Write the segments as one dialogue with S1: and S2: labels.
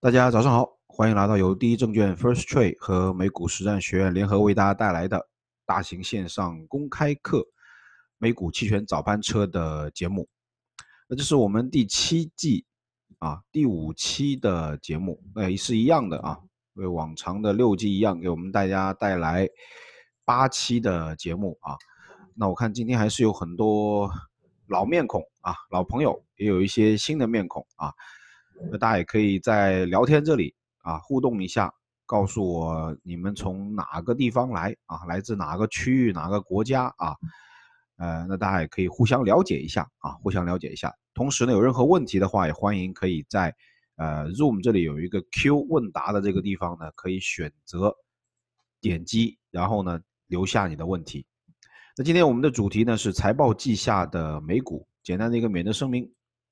S1: 大家早上好，欢迎来到由第一证券 First Trade 和美股实战学院联合为大家带来的大型线上公开课《美股期权早班车》的节目。那这是我们第七季啊，第五期的节目，那也是一样的啊，为往常的六季一样，给我们大家带来八期的节目啊。那我看今天还是有很多老面孔啊，老朋友，也有一些新的面孔啊。那大家也可以在聊天这里啊互动一下，告诉我你们从哪个地方来啊，来自哪个区域、哪个国家啊？呃，那大家也可以互相了解一下啊，互相了解一下。同时呢，有任何问题的话，也欢迎可以在呃 Zoom 这里有一个 Q 问答的这个地方呢，可以选择点击，然后呢留下你的问题。那今天我们的主题呢是财报季下的美股，简单的一个免责声明。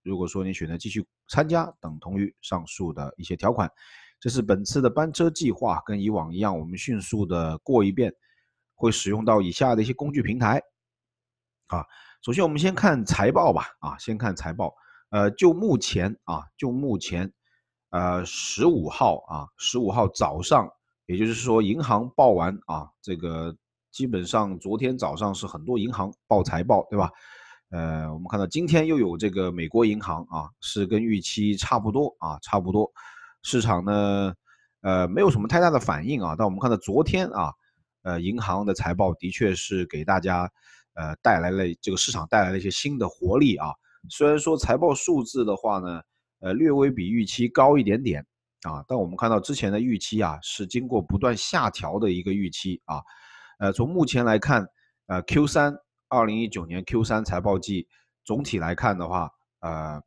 S1: 如果说你选择继续参加，等同于上述的一些条款。这是本次的班车计划，跟以往一样，我们迅速的过一遍，会使用到以下的一些工具平台。啊，首先我们先看财报吧。啊，先看财报。呃，就目前啊，就目前，呃，十五号啊，十五号早上，也就是说银行报完啊，这个基本上昨天早上是很多银行报财报，对吧？呃，我们看到今天又有这个美国银行啊，是跟预期差不多啊，差不多。市场呢，呃，没有什么太大的反应啊。但我们看到昨天啊，呃，银行的财报的确是给大家，呃，带来了这个市场带来了一些新的活力啊。虽然说财报数字的话呢，呃，略微比预期高一点点啊，但我们看到之前的预期啊，是经过不断下调的一个预期啊。呃，从目前来看，呃，Q 三。二零一九年 Q 三财报季，总体来看的话，呃，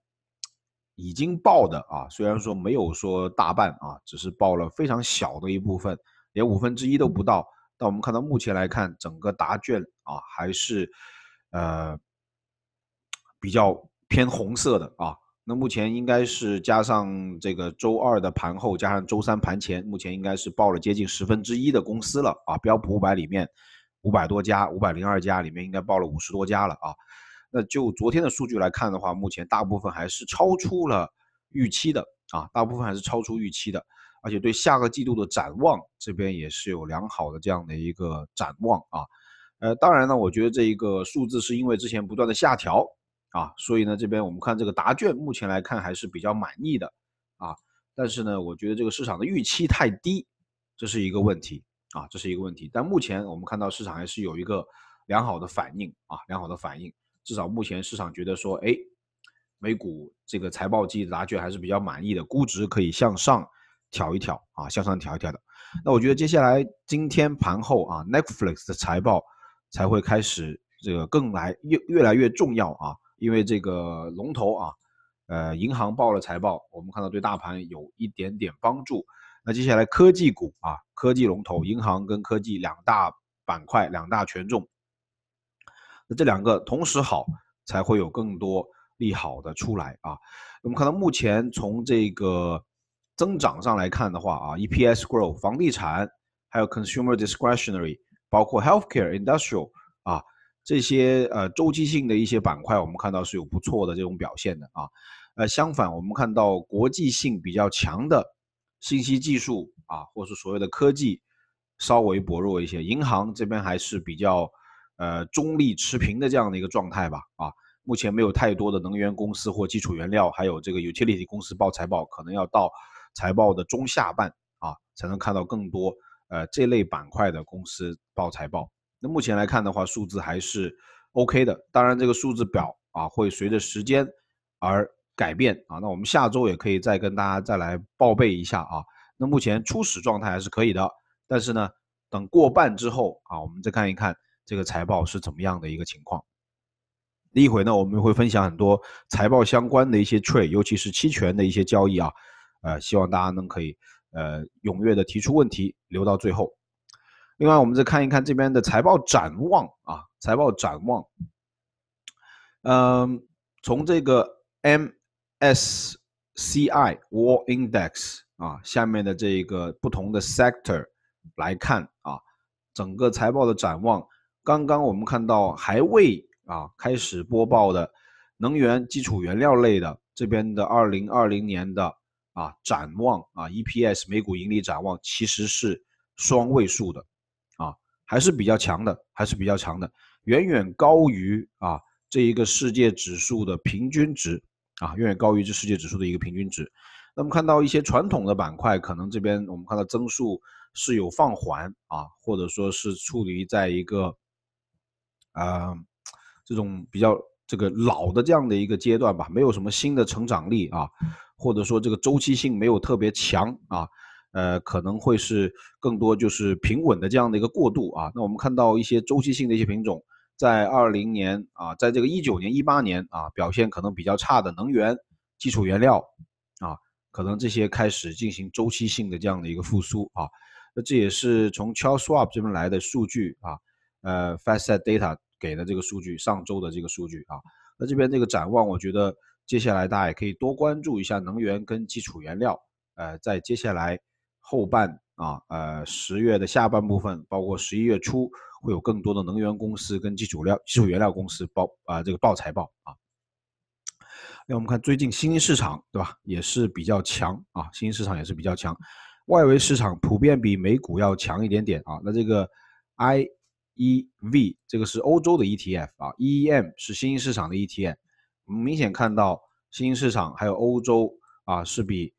S1: 已经报的啊，虽然说没有说大半啊，只是报了非常小的一部分，连五分之一都不到。但我们看到目前来看，整个答卷啊，还是呃比较偏红色的啊。那目前应该是加上这个周二的盘后，加上周三盘前，目前应该是报了接近十分之一的公司了啊，标普五百里面。五百多家，五百零二家里面应该报了五十多家了啊。那就昨天的数据来看的话，目前大部分还是超出了预期的啊，大部分还是超出预期的。而且对下个季度的展望，这边也是有良好的这样的一个展望啊。呃，当然呢，我觉得这一个数字是因为之前不断的下调啊，所以呢，这边我们看这个答卷目前来看还是比较满意的啊。但是呢，我觉得这个市场的预期太低，这是一个问题。啊，这是一个问题，但目前我们看到市场还是有一个良好的反应啊，良好的反应。至少目前市场觉得说，哎，美股这个财报季的答卷还是比较满意的，估值可以向上挑一挑啊，向上挑一挑的。那我觉得接下来今天盘后啊，Netflix 的财报才会开始这个更来越越来越重要啊，因为这个龙头啊，呃，银行报了财报，我们看到对大盘有一点点帮助。那接下来科技股啊，科技龙头、银行跟科技两大板块、两大权重，那这两个同时好，才会有更多利好的出来啊。我们看到目前从这个增长上来看的话啊，EPS grow、房地产、还有 consumer discretionary、包括 healthcare、industrial 啊这些呃周期性的一些板块，我们看到是有不错的这种表现的啊。呃，相反，我们看到国际性比较强的。信息技术啊，或是所谓的科技，稍微薄弱一些。银行这边还是比较，呃，中立持平的这样的一个状态吧。啊，目前没有太多的能源公司或基础原料，还有这个 utility 公司报财报，可能要到财报的中下半啊，才能看到更多呃这类板块的公司报财报。那目前来看的话，数字还是 OK 的。当然，这个数字表啊，会随着时间而。改变啊，那我们下周也可以再跟大家再来报备一下啊。那目前初始状态还是可以的，但是呢，等过半之后啊，我们再看一看这个财报是怎么样的一个情况。一会呢，我们会分享很多财报相关的一些 trade，尤其是期权的一些交易啊。呃，希望大家能可以呃踊跃的提出问题，留到最后。另外，我们再看一看这边的财报展望啊，财报展望。嗯，从这个 M。S C I w a l Index 啊，下面的这一个不同的 Sector 来看啊，整个财报的展望，刚刚我们看到还未啊开始播报的能源、基础原料类的这边的二零二零年的啊展望啊 EPS 每股盈利展望其实是双位数的啊，还是比较强的，还是比较强的，远远高于啊这一个世界指数的平均值。啊，远远高于这世界指数的一个平均值。那么看到一些传统的板块，可能这边我们看到增速是有放缓啊，或者说是处于在一个，呃，这种比较这个老的这样的一个阶段吧，没有什么新的成长力啊，或者说这个周期性没有特别强啊，呃，可能会是更多就是平稳的这样的一个过渡啊。那我们看到一些周期性的一些品种。在二零年啊，在这个一九年、一八年啊，表现可能比较差的能源、基础原料啊，可能这些开始进行周期性的这样的一个复苏啊。那这也是从 Charles s w a p 这边来的数据啊，呃 f a c s e t Data 给的这个数据，上周的这个数据啊。那这边这个展望，我觉得接下来大家也可以多关注一下能源跟基础原料。呃，在接下来后半啊，呃，十月的下半部分，包括十一月初。会有更多的能源公司跟基础料、基础原料公司报啊这个报财报啊。那我们看最近新兴市场对吧，也是比较强啊，新兴市场也是比较强，外围市场普遍比美股要强一点点啊。那这个 I E V 这个是欧洲的 ETF 啊，E E M 是新兴市场的 ETF，我们明显看到新兴市场还有欧洲啊是比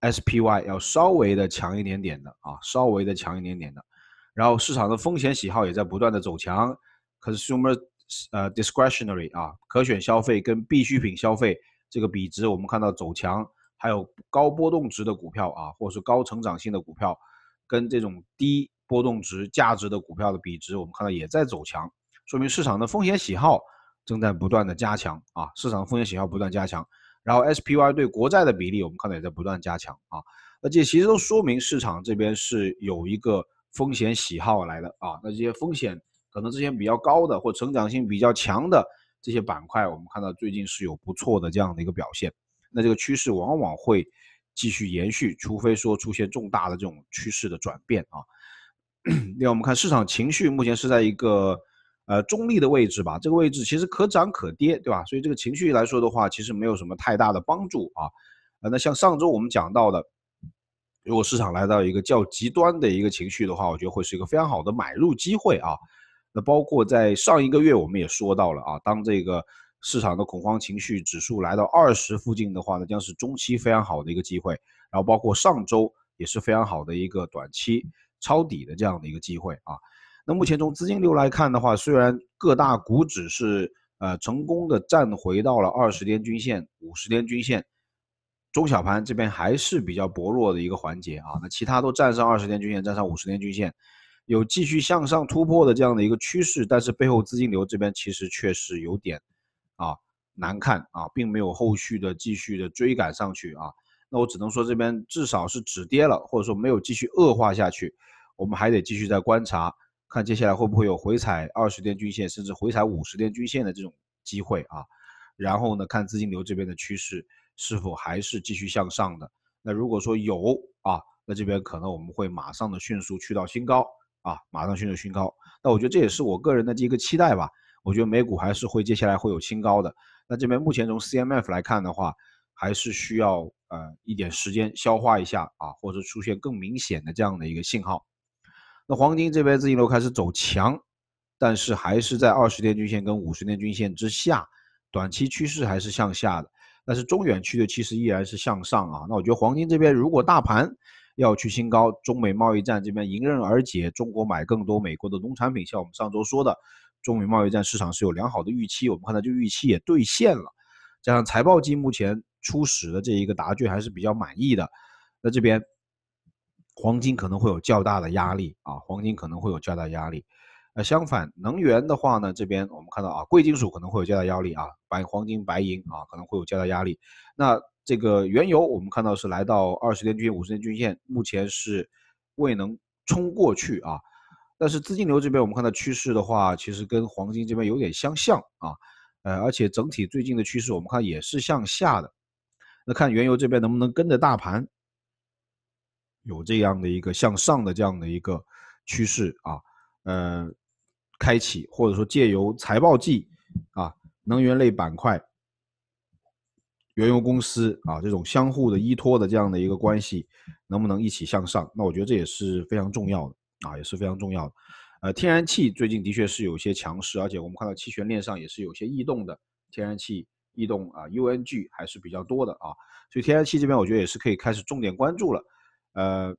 S1: S P Y 要稍微的强一点点的啊，稍微的强一点点的。然后市场的风险喜好也在不断的走强，consumer 呃 discretionary 啊可选消费跟必需品消费这个比值我们看到走强，还有高波动值的股票啊，或者是高成长性的股票，跟这种低波动值价值的股票的比值我们看到也在走强，说明市场的风险喜好正在不断的加强啊，市场风险喜好不断加强，然后 SPY 对国债的比例我们看到也在不断加强啊，那这其实都说明市场这边是有一个。风险喜好来的啊，那这些风险可能之前比较高的或成长性比较强的这些板块，我们看到最近是有不错的这样的一个表现。那这个趋势往往会继续延续，除非说出现重大的这种趋势的转变啊。另外，我们看市场情绪目前是在一个呃中立的位置吧，这个位置其实可涨可跌，对吧？所以这个情绪来说的话，其实没有什么太大的帮助啊。呃，那像上周我们讲到的。如果市场来到一个较极端的一个情绪的话，我觉得会是一个非常好的买入机会啊。那包括在上一个月，我们也说到了啊，当这个市场的恐慌情绪指数来到二十附近的话，那将是中期非常好的一个机会。然后包括上周也是非常好的一个短期抄底的这样的一个机会啊。那目前从资金流来看的话，虽然各大股指是呃成功的站回到了二十天均线、五十天均线。中小盘这边还是比较薄弱的一个环节啊，那其他都站上二十天均线，站上五十天均线，有继续向上突破的这样的一个趋势，但是背后资金流这边其实确实有点啊难看啊，并没有后续的继续的追赶上去啊。那我只能说这边至少是止跌了，或者说没有继续恶化下去。我们还得继续再观察，看接下来会不会有回踩二十天均线，甚至回踩五十天均线的这种机会啊。然后呢，看资金流这边的趋势。是否还是继续向上的？那如果说有啊，那这边可能我们会马上的迅速去到新高啊，马上迅速新高。那我觉得这也是我个人的第一个期待吧。我觉得美股还是会接下来会有新高的。那这边目前从 CMF 来看的话，还是需要呃一点时间消化一下啊，或者出现更明显的这样的一个信号。那黄金这边资金流开始走强，但是还是在二十天均线跟五十天均线之下，短期趋势还是向下的。但是中远期的其实依然是向上啊，那我觉得黄金这边如果大盘要去新高，中美贸易战这边迎刃而解，中国买更多美国的农产品，像我们上周说的，中美贸易战市场是有良好的预期，我们看到就预期也兑现了，加上财报季目前初始的这一个答卷还是比较满意的，那这边黄金可能会有较大的压力啊，黄金可能会有较大压力。那相反，能源的话呢，这边我们看到啊，贵金属可能会有较大压力啊，白黄金、白银啊可能会有较大压力。那这个原油，我们看到是来到二十天均线、五十天均线，目前是未能冲过去啊。但是资金流这边，我们看到趋势的话，其实跟黄金这边有点相像啊。呃，而且整体最近的趋势，我们看也是向下的。那看原油这边能不能跟着大盘有这样的一个向上的这样的一个趋势啊？呃。开启，或者说借由财报季，啊，能源类板块、原油公司啊这种相互的依托的这样的一个关系，能不能一起向上？那我觉得这也是非常重要的啊，也是非常重要的。呃，天然气最近的确是有些强势，而且我们看到期权链上也是有些异动的，天然气异动啊，UNG 还是比较多的啊，所以天然气这边我觉得也是可以开始重点关注了。呃，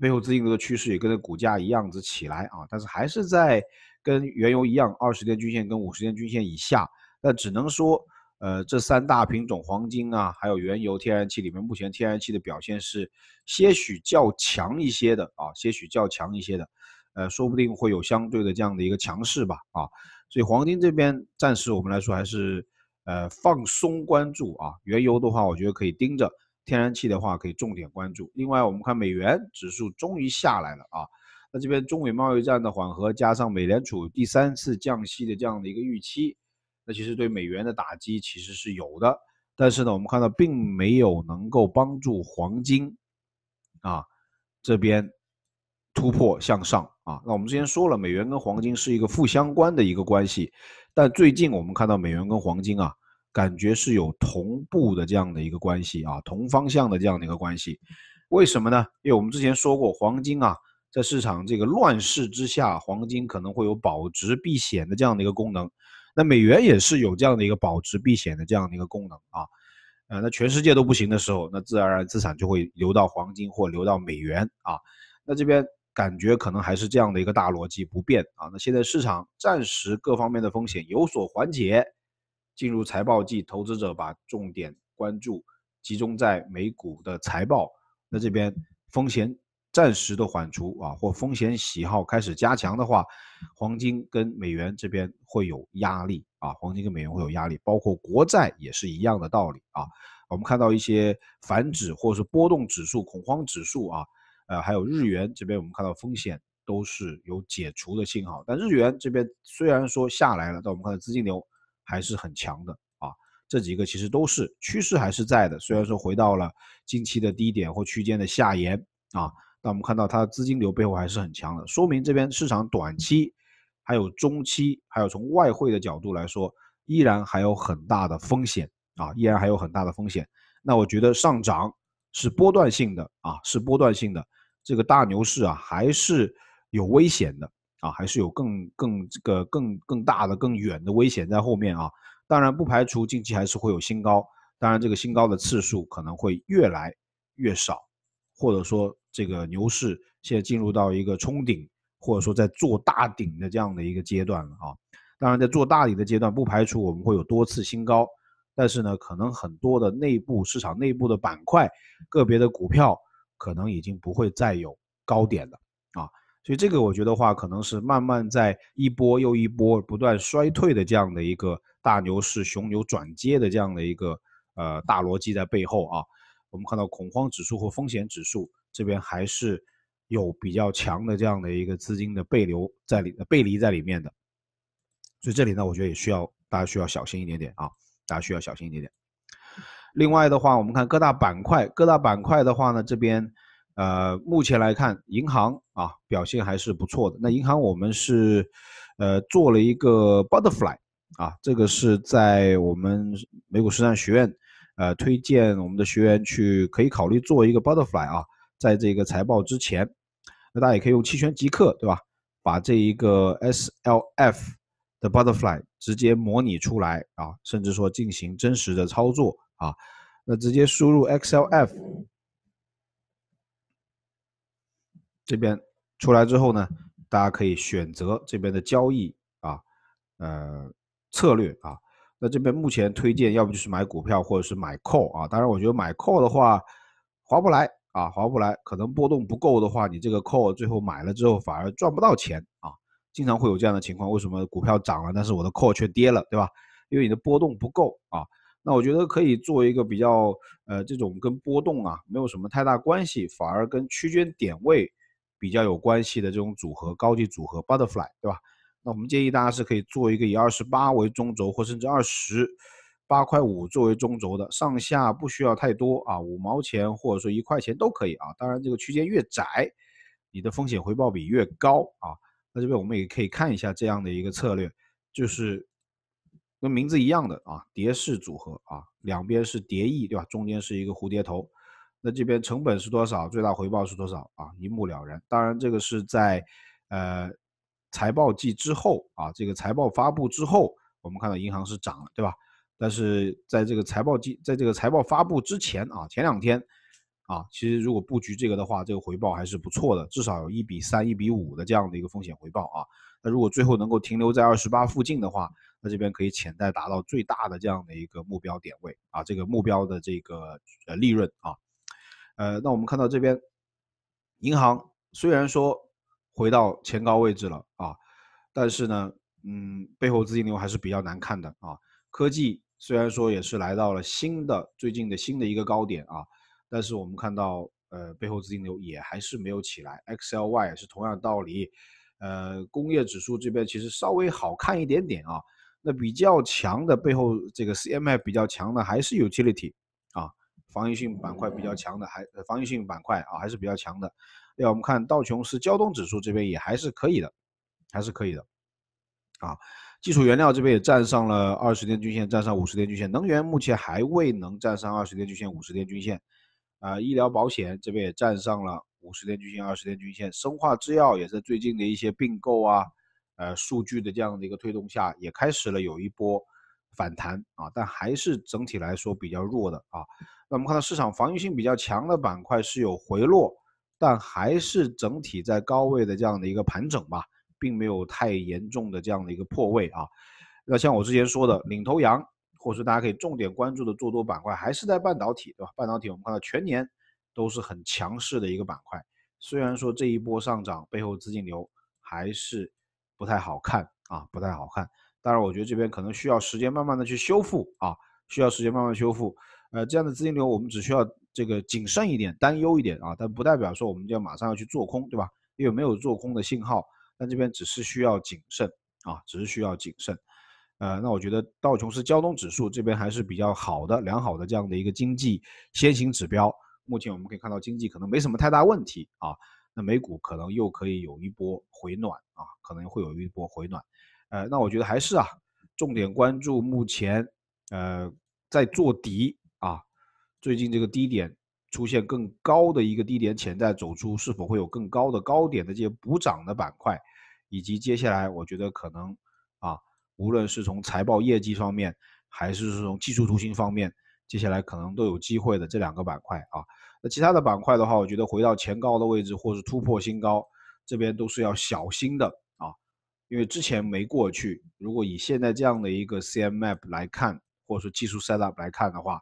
S1: 背后资金流的趋势也跟着股价一样子起来啊，但是还是在。跟原油一样，二十天均线跟五十天均线以下，那只能说，呃，这三大品种，黄金啊，还有原油、天然气里面，目前天然气的表现是些许较强一些的啊，些许较强一些的，呃，说不定会有相对的这样的一个强势吧啊，所以黄金这边暂时我们来说还是呃放松关注啊，原油的话我觉得可以盯着，天然气的话可以重点关注，另外我们看美元指数终于下来了啊。那这边中美贸易战的缓和，加上美联储第三次降息的这样的一个预期，那其实对美元的打击其实是有的。但是呢，我们看到并没有能够帮助黄金啊这边突破向上啊。那我们之前说了，美元跟黄金是一个负相关的一个关系，但最近我们看到美元跟黄金啊，感觉是有同步的这样的一个关系啊，同方向的这样的一个关系。为什么呢？因为我们之前说过，黄金啊。在市场这个乱世之下，黄金可能会有保值避险的这样的一个功能，那美元也是有这样的一个保值避险的这样的一个功能啊，呃，那全世界都不行的时候，那自然而然资产就会流到黄金或流到美元啊，那这边感觉可能还是这样的一个大逻辑不变啊，那现在市场暂时各方面的风险有所缓解，进入财报季，投资者把重点关注集中在美股的财报，那这边风险。暂时的缓除啊，或风险喜好开始加强的话，黄金跟美元这边会有压力啊，黄金跟美元会有压力，包括国债也是一样的道理啊。我们看到一些反指或者是波动指数、恐慌指数啊，呃，还有日元这边，我们看到风险都是有解除的信号。但日元这边虽然说下来了，但我们看到资金流还是很强的啊。这几个其实都是趋势还是在的，虽然说回到了近期的低点或区间的下沿啊。但我们看到它的资金流背后还是很强的，说明这边市场短期、还有中期，还有从外汇的角度来说，依然还有很大的风险啊，依然还有很大的风险。那我觉得上涨是波段性的啊，是波段性的，这个大牛市啊还是有危险的啊，还是有更更这个更更大的、更远的危险在后面啊。当然不排除近期还是会有新高，当然这个新高的次数可能会越来越少。或者说，这个牛市现在进入到一个冲顶，或者说在做大顶的这样的一个阶段了啊。当然，在做大底的阶段，不排除我们会有多次新高，但是呢，可能很多的内部市场内部的板块、个别的股票，可能已经不会再有高点了啊。所以，这个我觉得话，可能是慢慢在一波又一波不断衰退的这样的一个大牛市、熊牛转接的这样的一个呃大逻辑在背后啊。我们看到恐慌指数和风险指数这边还是有比较强的这样的一个资金的背流在里背离在里面的，所以这里呢，我觉得也需要大家需要小心一点点啊，大家需要小心一点点。另外的话，我们看各大板块，各大板块的话呢，这边呃，目前来看，银行啊表现还是不错的。那银行我们是呃做了一个 butterfly 啊，这个是在我们美股实战学院。呃，推荐我们的学员去可以考虑做一个 butterfly 啊，在这个财报之前，那大家也可以用期权即刻，对吧？把这一个 S L F 的 butterfly 直接模拟出来啊，甚至说进行真实的操作啊，那直接输入 X L F，这边出来之后呢，大家可以选择这边的交易啊，呃，策略啊。那这边目前推荐，要不就是买股票，或者是买 call 啊。当然，我觉得买 call 的话，划不来啊，划不来。可能波动不够的话，你这个 call 最后买了之后反而赚不到钱啊。经常会有这样的情况，为什么股票涨了，但是我的 call 却跌了，对吧？因为你的波动不够啊。那我觉得可以做一个比较，呃，这种跟波动啊没有什么太大关系，反而跟区间点位比较有关系的这种组合，高级组合 butterfly，对吧？那我们建议大家是可以做一个以二十八为中轴，或甚至二十八块五作为中轴的，上下不需要太多啊，五毛钱或者说一块钱都可以啊。当然，这个区间越窄，你的风险回报比越高啊。那这边我们也可以看一下这样的一个策略，就是跟名字一样的啊，蝶式组合啊，两边是蝶翼，对吧？中间是一个蝴蝶头。那这边成本是多少？最大回报是多少啊？一目了然。当然，这个是在呃。财报季之后啊，这个财报发布之后，我们看到银行是涨了，对吧？但是在这个财报季，在这个财报发布之前啊，前两天啊，其实如果布局这个的话，这个回报还是不错的，至少有一比三、一比五的这样的一个风险回报啊。那如果最后能够停留在二十八附近的话，那这边可以潜在达到最大的这样的一个目标点位啊，这个目标的这个呃利润啊。呃，那我们看到这边银行虽然说。回到前高位置了啊，但是呢，嗯，背后资金流还是比较难看的啊。科技虽然说也是来到了新的最近的新的一个高点啊，但是我们看到呃背后资金流也还是没有起来。XLY 是同样道理，呃，工业指数这边其实稍微好看一点点啊。那比较强的背后这个 CMF 比较强的还是 Utility 啊，防御性板块比较强的还防御性板块啊还是比较强的。要我们看道琼斯交通指数这边也还是可以的，还是可以的，啊，基础原料这边也站上了二十天均线，站上五十天均线，能源目前还未能站上二十天均线、五十天均线，啊，医疗保险这边也站上了五十天均线、二十天均线，生化制药也在最近的一些并购啊，呃，数据的这样的一个推动下，也开始了有一波反弹啊，但还是整体来说比较弱的啊。那我们看到市场防御性比较强的板块是有回落。但还是整体在高位的这样的一个盘整吧，并没有太严重的这样的一个破位啊。那像我之前说的领头羊，或者说大家可以重点关注的做多板块，还是在半导体，对吧？半导体我们看到全年都是很强势的一个板块。虽然说这一波上涨背后资金流还是不太好看啊，不太好看。当然，我觉得这边可能需要时间慢慢的去修复啊，需要时间慢慢修复。呃，这样的资金流我们只需要。这个谨慎一点，担忧一点啊，但不代表说我们就马上要去做空，对吧？因为没有做空的信号，那这边只是需要谨慎啊，只是需要谨慎。呃，那我觉得道琼斯交通指数这边还是比较好的、良好的这样的一个经济先行指标。目前我们可以看到经济可能没什么太大问题啊，那美股可能又可以有一波回暖啊，可能会有一波回暖。呃，那我觉得还是啊，重点关注目前呃在做底啊。最近这个低点出现更高的一个低点，潜在走出是否会有更高的高点的这些补涨的板块，以及接下来我觉得可能啊，无论是从财报业绩方面，还是是从技术图形方面，接下来可能都有机会的这两个板块啊。那其他的板块的话，我觉得回到前高的位置或是突破新高，这边都是要小心的啊，因为之前没过去。如果以现在这样的一个 C M Map 来看，或者说技术 Set Up 来看的话。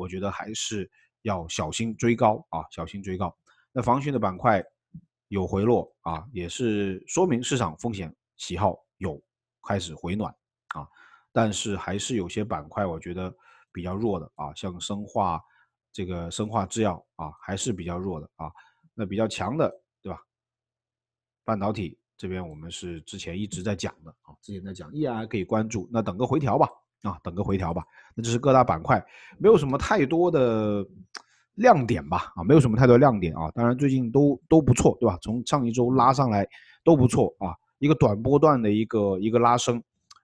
S1: 我觉得还是要小心追高啊，小心追高。那防汛的板块有回落啊，也是说明市场风险喜好有开始回暖啊，但是还是有些板块我觉得比较弱的啊，像生化这个生化制药啊还是比较弱的啊。那比较强的对吧？半导体这边我们是之前一直在讲的啊，之前在讲，依然可以关注，那等个回调吧。啊，等个回调吧。那这是各大板块，没有什么太多的亮点吧？啊，没有什么太多亮点啊。当然最近都都不错，对吧？从上一周拉上来都不错啊，一个短波段的一个一个拉升。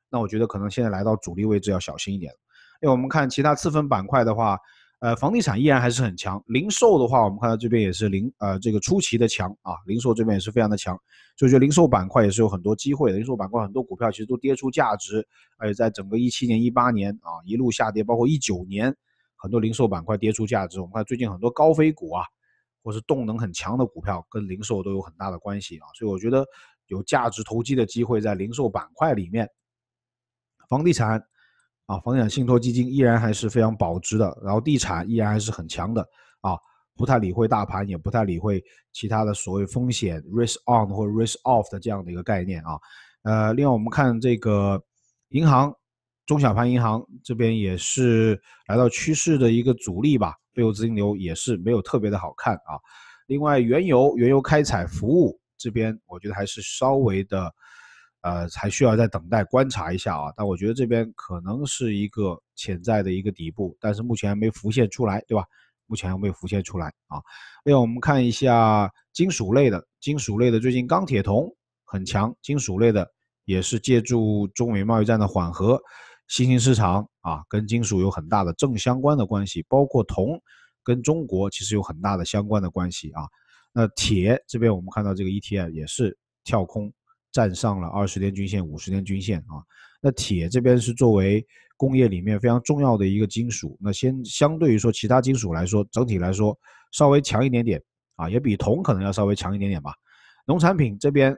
S1: 那我觉得可能现在来到主力位置要小心一点因为我们看其他次分板块的话。呃，房地产依然还是很强。零售的话，我们看到这边也是零，呃，这个出奇的强啊，零售这边也是非常的强，所以说零售板块也是有很多机会。零售板块很多股票其实都跌出价值，而且在整个一七年、一八年啊一路下跌，包括一九年，很多零售板块跌出价值。我们看最近很多高飞股啊，或是动能很强的股票，跟零售都有很大的关系啊，所以我觉得有价值投机的机会在零售板块里面，房地产。啊，房地产信托基金依然还是非常保值的，然后地产依然还是很强的，啊，不太理会大盘，也不太理会其他的所谓风险 （risk on） 或 （risk off） 的这样的一个概念啊。呃，另外我们看这个银行，中小盘银行这边也是来到趋势的一个阻力吧，背后资金流也是没有特别的好看啊。另外，原油、原油开采服务这边，我觉得还是稍微的。呃，还需要再等待观察一下啊，但我觉得这边可能是一个潜在的一个底部，但是目前还没浮现出来，对吧？目前还没浮现出来啊。另外，我们看一下金属类的，金属类的最近钢铁、铜很强，金属类的也是借助中美贸易战的缓和，新兴市场啊，跟金属有很大的正相关的关系，包括铜，跟中国其实有很大的相关的关系啊。那铁这边我们看到这个 e t f 也是跳空。站上了二十天均线、五十天均线啊。那铁这边是作为工业里面非常重要的一个金属，那先相对于说其他金属来说，整体来说稍微强一点点啊，也比铜可能要稍微强一点点吧。农产品这边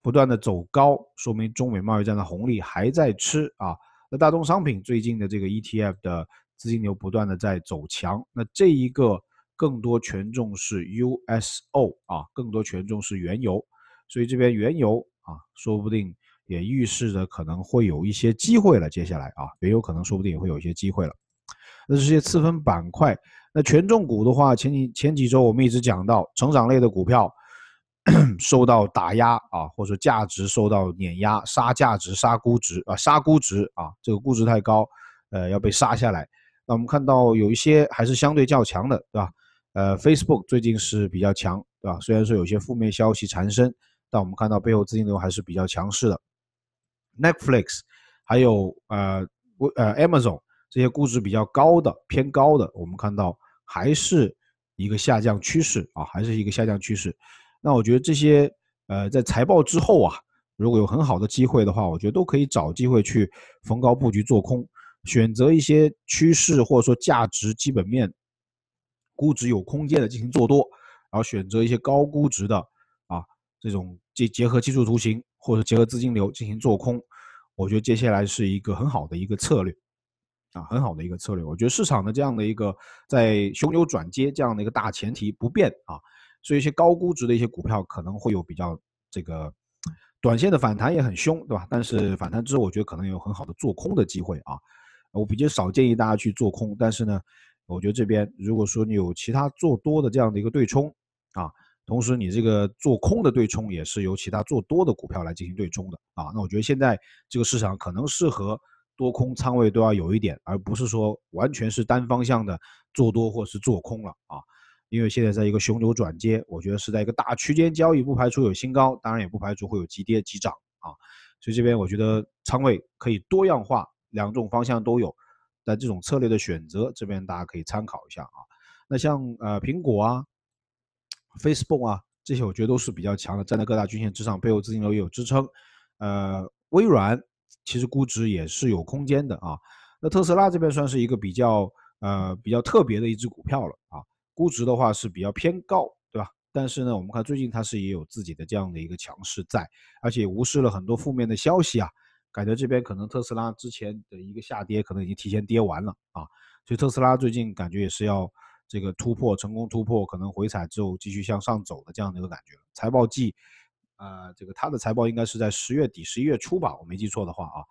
S1: 不断的走高，说明中美贸易战的红利还在吃啊。那大宗商品最近的这个 ETF 的资金流不断的在走强，那这一个更多权重是 USO 啊，更多权重是原油。所以这边原油啊，说不定也预示着可能会有一些机会了。接下来啊，也有可能，说不定也会有一些机会了。那这些次分板块，那权重股的话，前几前几周我们一直讲到，成长类的股票 受到打压啊，或者说价值受到碾压，杀价值、杀估值啊，杀估值啊，这个估值太高，呃，要被杀下来。那我们看到有一些还是相对较强的，对吧？呃，Facebook 最近是比较强，对吧？虽然说有些负面消息缠身。但我们看到背后资金流还是比较强势的，Netflix，还有呃呃 Amazon 这些估值比较高的、偏高的，我们看到还是一个下降趋势啊，还是一个下降趋势。那我觉得这些呃在财报之后啊，如果有很好的机会的话，我觉得都可以找机会去逢高布局做空，选择一些趋势或者说价值基本面估值有空间的进行做多，然后选择一些高估值的。这种结结合技术图形或者结合资金流进行做空，我觉得接下来是一个很好的一个策略，啊，很好的一个策略。我觉得市场的这样的一个在熊牛转接这样的一个大前提不变啊，所以一些高估值的一些股票可能会有比较这个短线的反弹也很凶，对吧？但是反弹之后，我觉得可能有很好的做空的机会啊。我比较少建议大家去做空，但是呢，我觉得这边如果说你有其他做多的这样的一个对冲啊。同时，你这个做空的对冲也是由其他做多的股票来进行对冲的啊。那我觉得现在这个市场可能适合多空仓位都要有一点，而不是说完全是单方向的做多或是做空了啊。因为现在在一个熊扭转接，我觉得是在一个大区间交易，不排除有新高，当然也不排除会有急跌急涨啊。所以这边我觉得仓位可以多样化，两种方向都有。那这种策略的选择，这边大家可以参考一下啊。那像呃苹果啊。Facebook 啊，这些我觉得都是比较强的，站在各大均线之上，背后资金流也有支撑。呃，微软其实估值也是有空间的啊。那特斯拉这边算是一个比较呃比较特别的一只股票了啊，估值的话是比较偏高，对吧？但是呢，我们看最近它是也有自己的这样的一个强势在，而且无视了很多负面的消息啊，感觉这边可能特斯拉之前的一个下跌可能已经提前跌完了啊，所以特斯拉最近感觉也是要。这个突破成功突破，可能回踩之后继续向上走的这样的一个感觉。财报季，呃，这个它的财报应该是在十月底、十一月初吧，我没记错的话啊，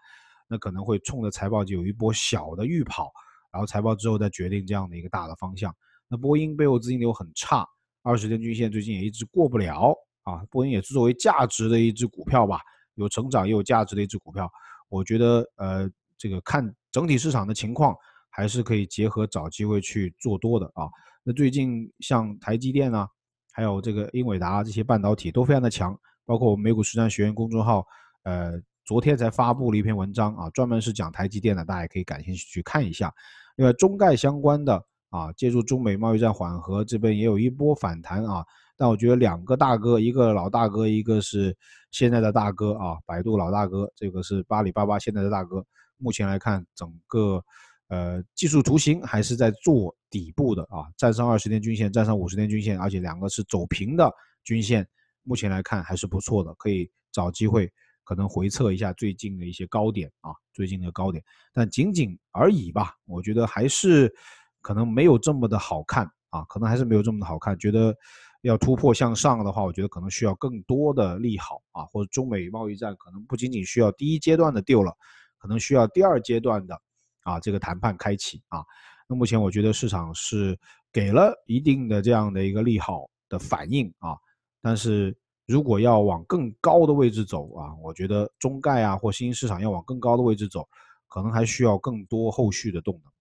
S1: 那可能会冲着财报就有一波小的预跑，然后财报之后再决定这样的一个大的方向。那波音背后资金流很差，二十天均线最近也一直过不了啊。波音也是作为价值的一只股票吧，有成长也有价值的一只股票，我觉得呃，这个看整体市场的情况。还是可以结合找机会去做多的啊。那最近像台积电啊，还有这个英伟达这些半导体都非常的强。包括我们美股实战学院公众号，呃，昨天才发布了一篇文章啊，专门是讲台积电的，大家可以感兴趣去看一下。另外，中概相关的啊，借助中美贸易战缓和，这边也有一波反弹啊。但我觉得两个大哥，一个老大哥，一个是现在的大哥啊，百度老大哥，这个是阿里巴巴现在的大哥。目前来看，整个。呃，技术图形还是在做底部的啊，站上二十天均线，站上五十天均线，而且两个是走平的均线，目前来看还是不错的，可以找机会可能回测一下最近的一些高点啊，最近的高点，但仅仅而已吧。我觉得还是可能没有这么的好看啊，可能还是没有这么的好看。觉得要突破向上的话，我觉得可能需要更多的利好啊，或者中美贸易战可能不仅仅需要第一阶段的丢了，可能需要第二阶段的。啊，这个谈判开启啊，那目前我觉得市场是给了一定的这样的一个利好的反应啊，但是如果要往更高的位置走啊，我觉得中概啊或新兴市场要往更高的位置走，可能还需要更多后续的动能。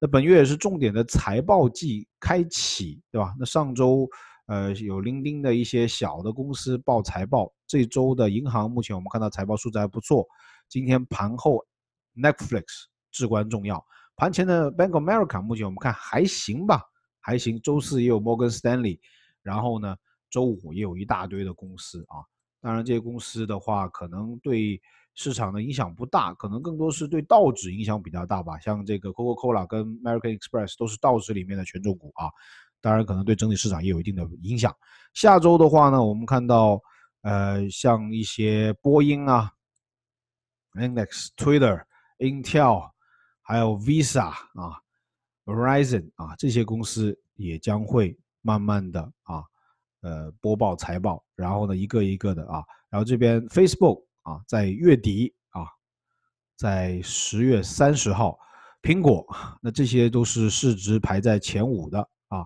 S1: 那本月也是重点的财报季开启，对吧？那上周呃有钉钉的一些小的公司报财报，这周的银行目前我们看到财报数字还不错。今天盘后，Netflix。至关重要。盘前的 Bank of America，目前我们看还行吧，还行。周四也有 Morgan Stanley，然后呢，周五也有一大堆的公司啊。当然，这些公司的话，可能对市场的影响不大，可能更多是对道指影响比较大吧。像这个 Coca-Cola 跟 American Express 都是道指里面的权重股啊，当然可能对整体市场也有一定的影响。下周的话呢，我们看到，呃，像一些波音啊、i n e x Twitter、Intel。还有 Visa 啊 v e r i z o n 啊，这些公司也将会慢慢的啊，呃，播报财报，然后呢，一个一个的啊，然后这边 Facebook 啊，在月底啊，在十月三十号，苹果，那这些都是市值排在前五的啊，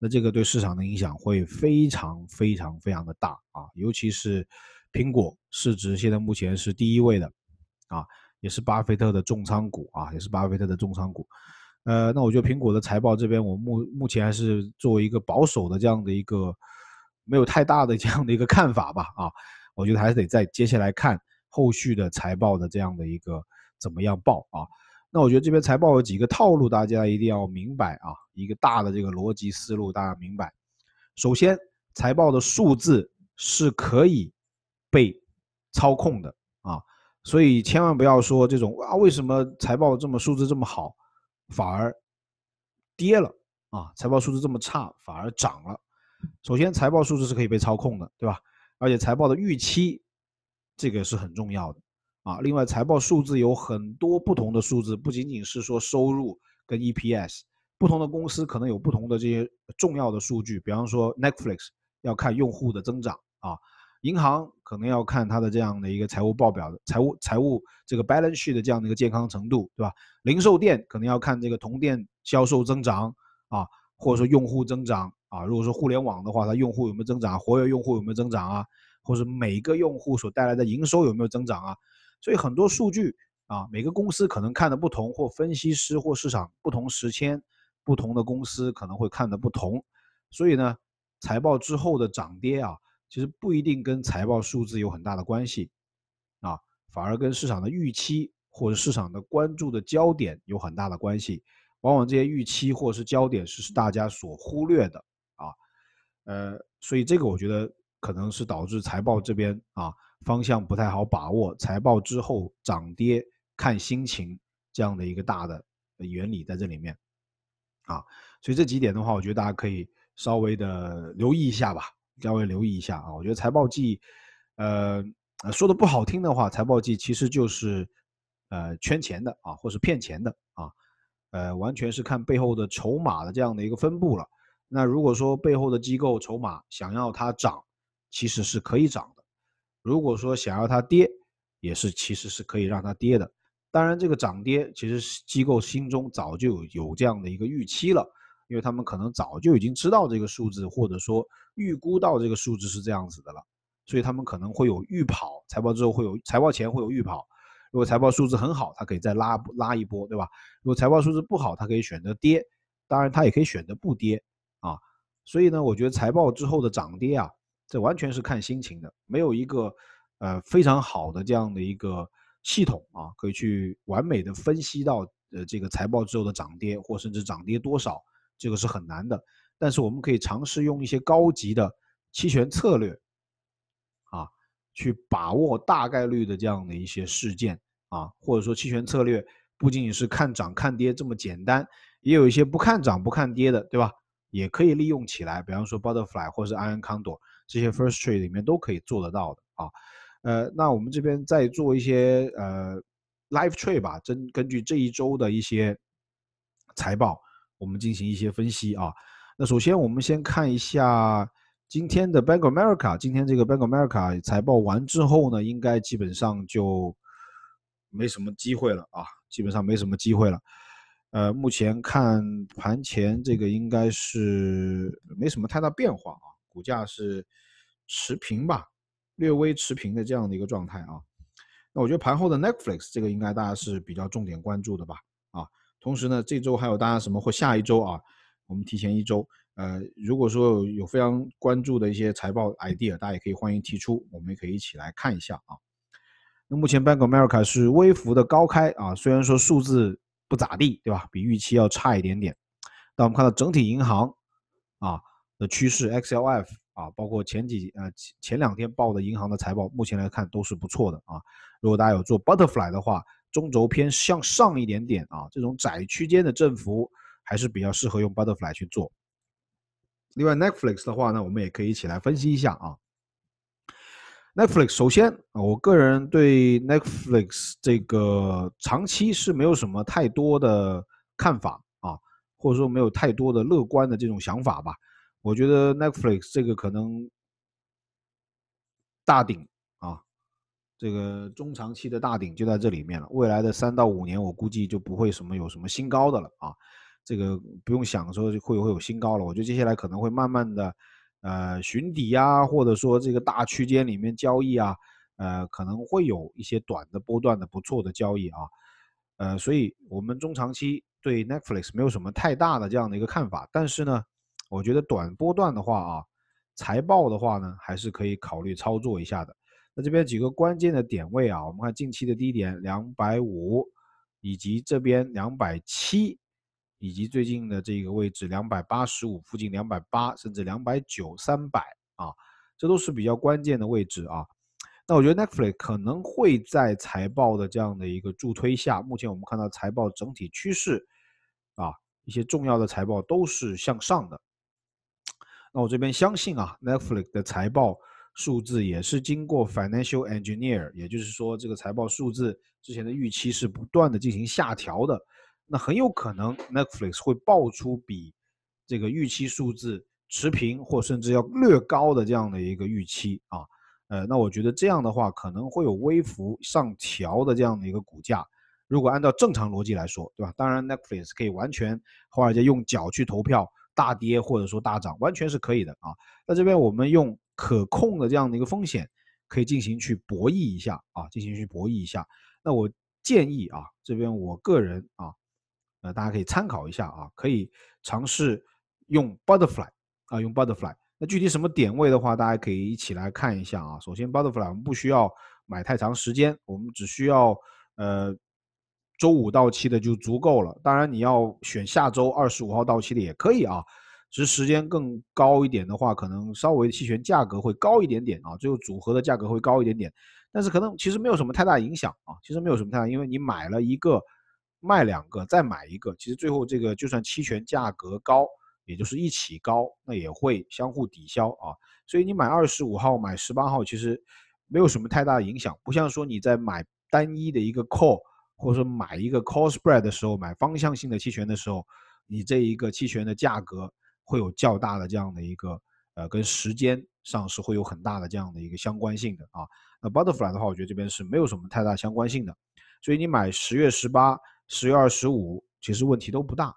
S1: 那这个对市场的影响会非常非常非常的大啊，尤其是苹果市值现在目前是第一位的啊。也是巴菲特的重仓股啊，也是巴菲特的重仓股，呃，那我觉得苹果的财报这边，我目目前还是作为一个保守的这样的一个，没有太大的这样的一个看法吧啊，我觉得还是得再接下来看后续的财报的这样的一个怎么样报啊，那我觉得这边财报有几个套路，大家一定要明白啊，一个大的这个逻辑思路大家明白，首先财报的数字是可以被操控的。所以千万不要说这种啊，为什么财报这么数字这么好，反而跌了啊？财报数字这么差，反而涨了。首先，财报数字是可以被操控的，对吧？而且财报的预期，这个是很重要的啊。另外，财报数字有很多不同的数字，不仅仅是说收入跟 EPS，不同的公司可能有不同的这些重要的数据。比方说 Netflix 要看用户的增长啊。银行可能要看它的这样的一个财务报表的财务财务这个 balance sheet 的这样的一个健康程度，对吧？零售店可能要看这个同店销售增长啊，或者说用户增长啊。如果说互联网的话，它用户有没有增长？活跃用户有没有增长啊？或者每个用户所带来的营收有没有增长啊？所以很多数据啊，每个公司可能看的不同，或分析师或市场不同时间，不同的公司可能会看的不同。所以呢，财报之后的涨跌啊。其实不一定跟财报数字有很大的关系，啊，反而跟市场的预期或者市场的关注的焦点有很大的关系。往往这些预期或者是焦点是大家所忽略的啊，呃，所以这个我觉得可能是导致财报这边啊方向不太好把握。财报之后涨跌看心情这样的一个大的原理在这里面，啊，所以这几点的话，我觉得大家可以稍微的留意一下吧。稍微留意一下啊，我觉得财报季，呃，说的不好听的话，财报季其实就是，呃，圈钱的啊，或是骗钱的啊，呃，完全是看背后的筹码的这样的一个分布了。那如果说背后的机构筹码想要它涨，其实是可以涨的；如果说想要它跌，也是其实是可以让它跌的。当然，这个涨跌其实机构心中早就有这样的一个预期了。因为他们可能早就已经知道这个数字，或者说预估到这个数字是这样子的了，所以他们可能会有预跑，财报之后会有，财报前会有预跑。如果财报数字很好，他可以再拉拉一波，对吧？如果财报数字不好，他可以选择跌，当然他也可以选择不跌啊。所以呢，我觉得财报之后的涨跌啊，这完全是看心情的，没有一个呃非常好的这样的一个系统啊，可以去完美的分析到呃这个财报之后的涨跌或甚至涨跌多少。这个是很难的，但是我们可以尝试用一些高级的期权策略，啊，去把握大概率的这样的一些事件啊，或者说期权策略不仅仅是看涨看跌这么简单，也有一些不看涨不看跌的，对吧？也可以利用起来，比方说 butterfly 或者是 iron condor 这些 first trade 里面都可以做得到的啊。呃，那我们这边再做一些呃 live trade 吧，根根据这一周的一些财报。我们进行一些分析啊。那首先，我们先看一下今天的 Bank of America。今天这个 Bank of America 财报完之后呢，应该基本上就没什么机会了啊，基本上没什么机会了。呃，目前看盘前这个应该是没什么太大变化啊，股价是持平吧，略微持平的这样的一个状态啊。那我觉得盘后的 Netflix 这个应该大家是比较重点关注的吧。同时呢，这周还有大家什么或下一周啊？我们提前一周。呃，如果说有非常关注的一些财报 idea，大家也可以欢迎提出，我们也可以一起来看一下啊。那目前 Bank of America 是微幅的高开啊，虽然说数字不咋地，对吧？比预期要差一点点。但我们看到整体银行啊的趋势 XLF 啊，包括前几呃前两天报的银行的财报，目前来看都是不错的啊。如果大家有做 Butterfly 的话。中轴偏向上一点点啊，这种窄区间的振幅还是比较适合用 butterfly 去做。另外，Netflix 的话呢，我们也可以一起来分析一下啊。Netflix，首先，我个人对 Netflix 这个长期是没有什么太多的看法啊，或者说没有太多的乐观的这种想法吧。我觉得 Netflix 这个可能大顶。这个中长期的大顶就在这里面了。未来的三到五年，我估计就不会什么有什么新高的了啊。这个不用想说会会有新高了。我觉得接下来可能会慢慢的，呃，寻底啊，或者说这个大区间里面交易啊，呃，可能会有一些短的波段的不错的交易啊。呃，所以我们中长期对 Netflix 没有什么太大的这样的一个看法，但是呢，我觉得短波段的话啊，财报的话呢，还是可以考虑操作一下的。那这边几个关键的点位啊，我们看近期的低点两百五，以及这边两百七，以及最近的这个位置两百八十五附近，两百八甚至两百九三百啊，这都是比较关键的位置啊。那我觉得 Netflix 可能会在财报的这样的一个助推下，目前我们看到财报整体趋势啊，一些重要的财报都是向上的。那我这边相信啊，Netflix 的财报。数字也是经过 financial engineer，也就是说，这个财报数字之前的预期是不断的进行下调的，那很有可能 Netflix 会爆出比这个预期数字持平或甚至要略高的这样的一个预期啊，呃，那我觉得这样的话可能会有微幅上调的这样的一个股价。如果按照正常逻辑来说，对吧？当然 Netflix 可以完全华尔街用脚去投票大跌或者说大涨，完全是可以的啊。那这边我们用。可控的这样的一个风险，可以进行去博弈一下啊，进行去博弈一下。那我建议啊，这边我个人啊，呃，大家可以参考一下啊，可以尝试用 butterfly 啊，用 butterfly。那具体什么点位的话，大家可以一起来看一下啊。首先，butterfly 我们不需要买太长时间，我们只需要呃周五到期的就足够了。当然，你要选下周二十五号到期的也可以啊。只是时间更高一点的话，可能稍微期权价格会高一点点啊，最后组合的价格会高一点点，但是可能其实没有什么太大影响啊，其实没有什么太大，因为你买了一个，卖两个，再买一个，其实最后这个就算期权价格高，也就是一起高，那也会相互抵消啊，所以你买二十五号买十八号其实没有什么太大影响，不像说你在买单一的一个 call，或者说买一个 call spread 的时候，买方向性的期权的时候，你这一个期权的价格。会有较大的这样的一个，呃，跟时间上是会有很大的这样的一个相关性的啊。那 Butterfly 的话，我觉得这边是没有什么太大相关性的，所以你买十月十八、十月二十五，其实问题都不大，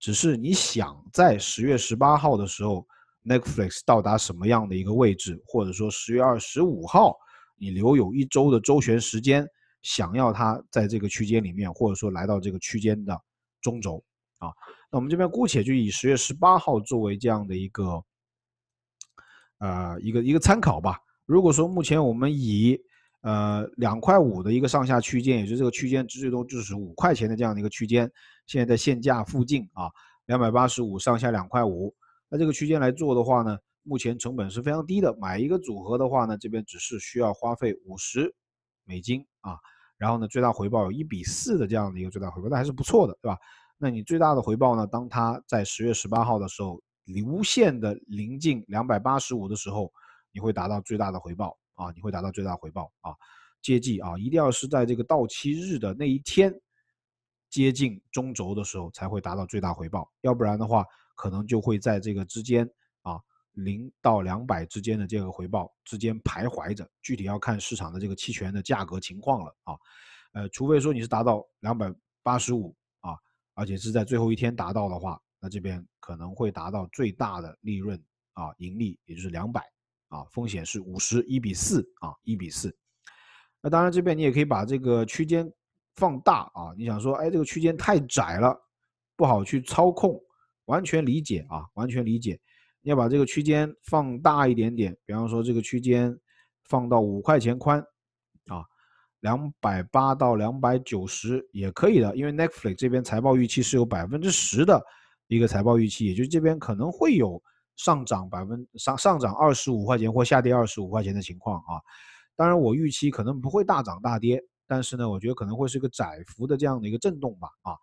S1: 只是你想在十月十八号的时候 Netflix 到达什么样的一个位置，或者说十月二十五号你留有一周的周旋时间，想要它在这个区间里面，或者说来到这个区间的中轴啊。那我们这边姑且就以十月十八号作为这样的一个，呃，一个一个参考吧。如果说目前我们以呃两块五的一个上下区间，也就是这个区间最多就是五块钱的这样的一个区间，现在在现价附近啊，两百八十五上下两块五，那这个区间来做的话呢，目前成本是非常低的。买一个组合的话呢，这边只是需要花费五十美金啊，然后呢，最大回报有一比四的这样的一个最大回报，那还是不错的，对吧？那你最大的回报呢？当它在十月十八号的时候，无限的临近两百八十五的时候，你会达到最大的回报啊！你会达到最大回报啊！接近啊，一定要是在这个到期日的那一天接近中轴的时候，才会达到最大回报。要不然的话，可能就会在这个之间啊零到两百之间的这个回报之间徘徊着。具体要看市场的这个期权的价格情况了啊。呃，除非说你是达到两百八十五。而且是在最后一天达到的话，那这边可能会达到最大的利润啊，盈利也就是两百啊，风险是五十一比四啊，一比四。那当然，这边你也可以把这个区间放大啊，你想说，哎，这个区间太窄了，不好去操控，完全理解啊，完全理解。你要把这个区间放大一点点，比方说这个区间放到五块钱宽。两百八到两百九十也可以的，因为 Netflix 这边财报预期是有百分之十的一个财报预期，也就这边可能会有上涨百分上上涨二十五块钱或下跌二十五块钱的情况啊。当然，我预期可能不会大涨大跌，但是呢，我觉得可能会是一个窄幅的这样的一个震动吧啊。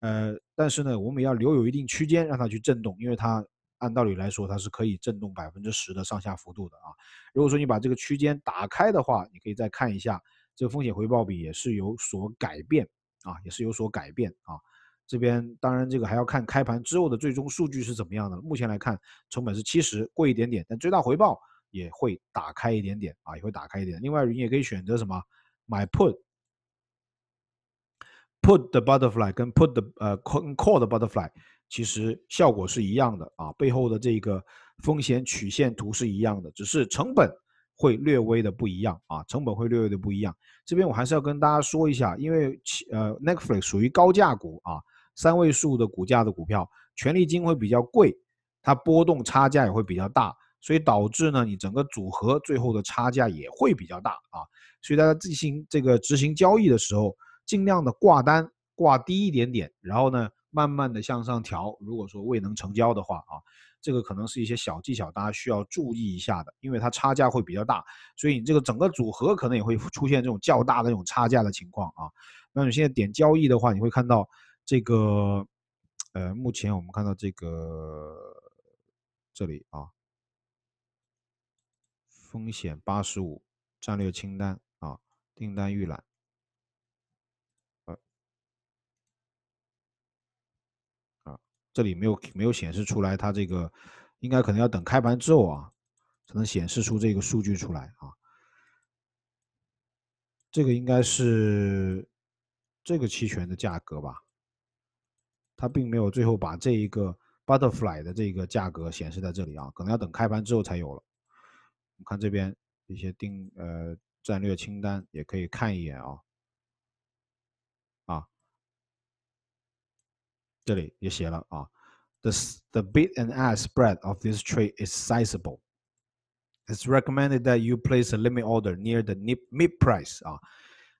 S1: 呃，但是呢，我们也要留有一定区间让它去震动，因为它按道理来说它是可以震动百分之十的上下幅度的啊。如果说你把这个区间打开的话，你可以再看一下。这个风险回报比也是有所改变啊，也是有所改变啊。这边当然这个还要看开盘之后的最终数据是怎么样的。目前来看，成本是七十，贵一点点，但最大回报也会打开一点点啊，也会打开一点。另外，你也可以选择什么买 put，put the butterfly 跟 put the 呃 call the butterfly，其实效果是一样的啊，背后的这个风险曲线图是一样的，只是成本。会略微的不一样啊，成本会略微的不一样。这边我还是要跟大家说一下，因为呃，Netflix 属于高价股啊，三位数的股价的股票，权利金会比较贵，它波动差价也会比较大，所以导致呢，你整个组合最后的差价也会比较大啊。所以大家进行这个执行交易的时候，尽量的挂单挂低一点点，然后呢，慢慢的向上调。如果说未能成交的话啊。这个可能是一些小技巧，大家需要注意一下的，因为它差价会比较大，所以你这个整个组合可能也会出现这种较大的这种差价的情况啊。那你现在点交易的话，你会看到这个，呃，目前我们看到这个这里啊，风险八十五，战略清单啊，订单预览。这里没有没有显示出来，它这个应该可能要等开盘之后啊，才能显示出这个数据出来啊。这个应该是这个期权的价格吧？它并没有最后把这一个 Butterfly 的这个价格显示在这里啊，可能要等开盘之后才有了。我们看这边一些定呃战略清单，也可以看一眼啊。这里也写了啊，the the bid and ask spread of this trade is sizable. It's recommended that you place a limit order near the mid price 啊，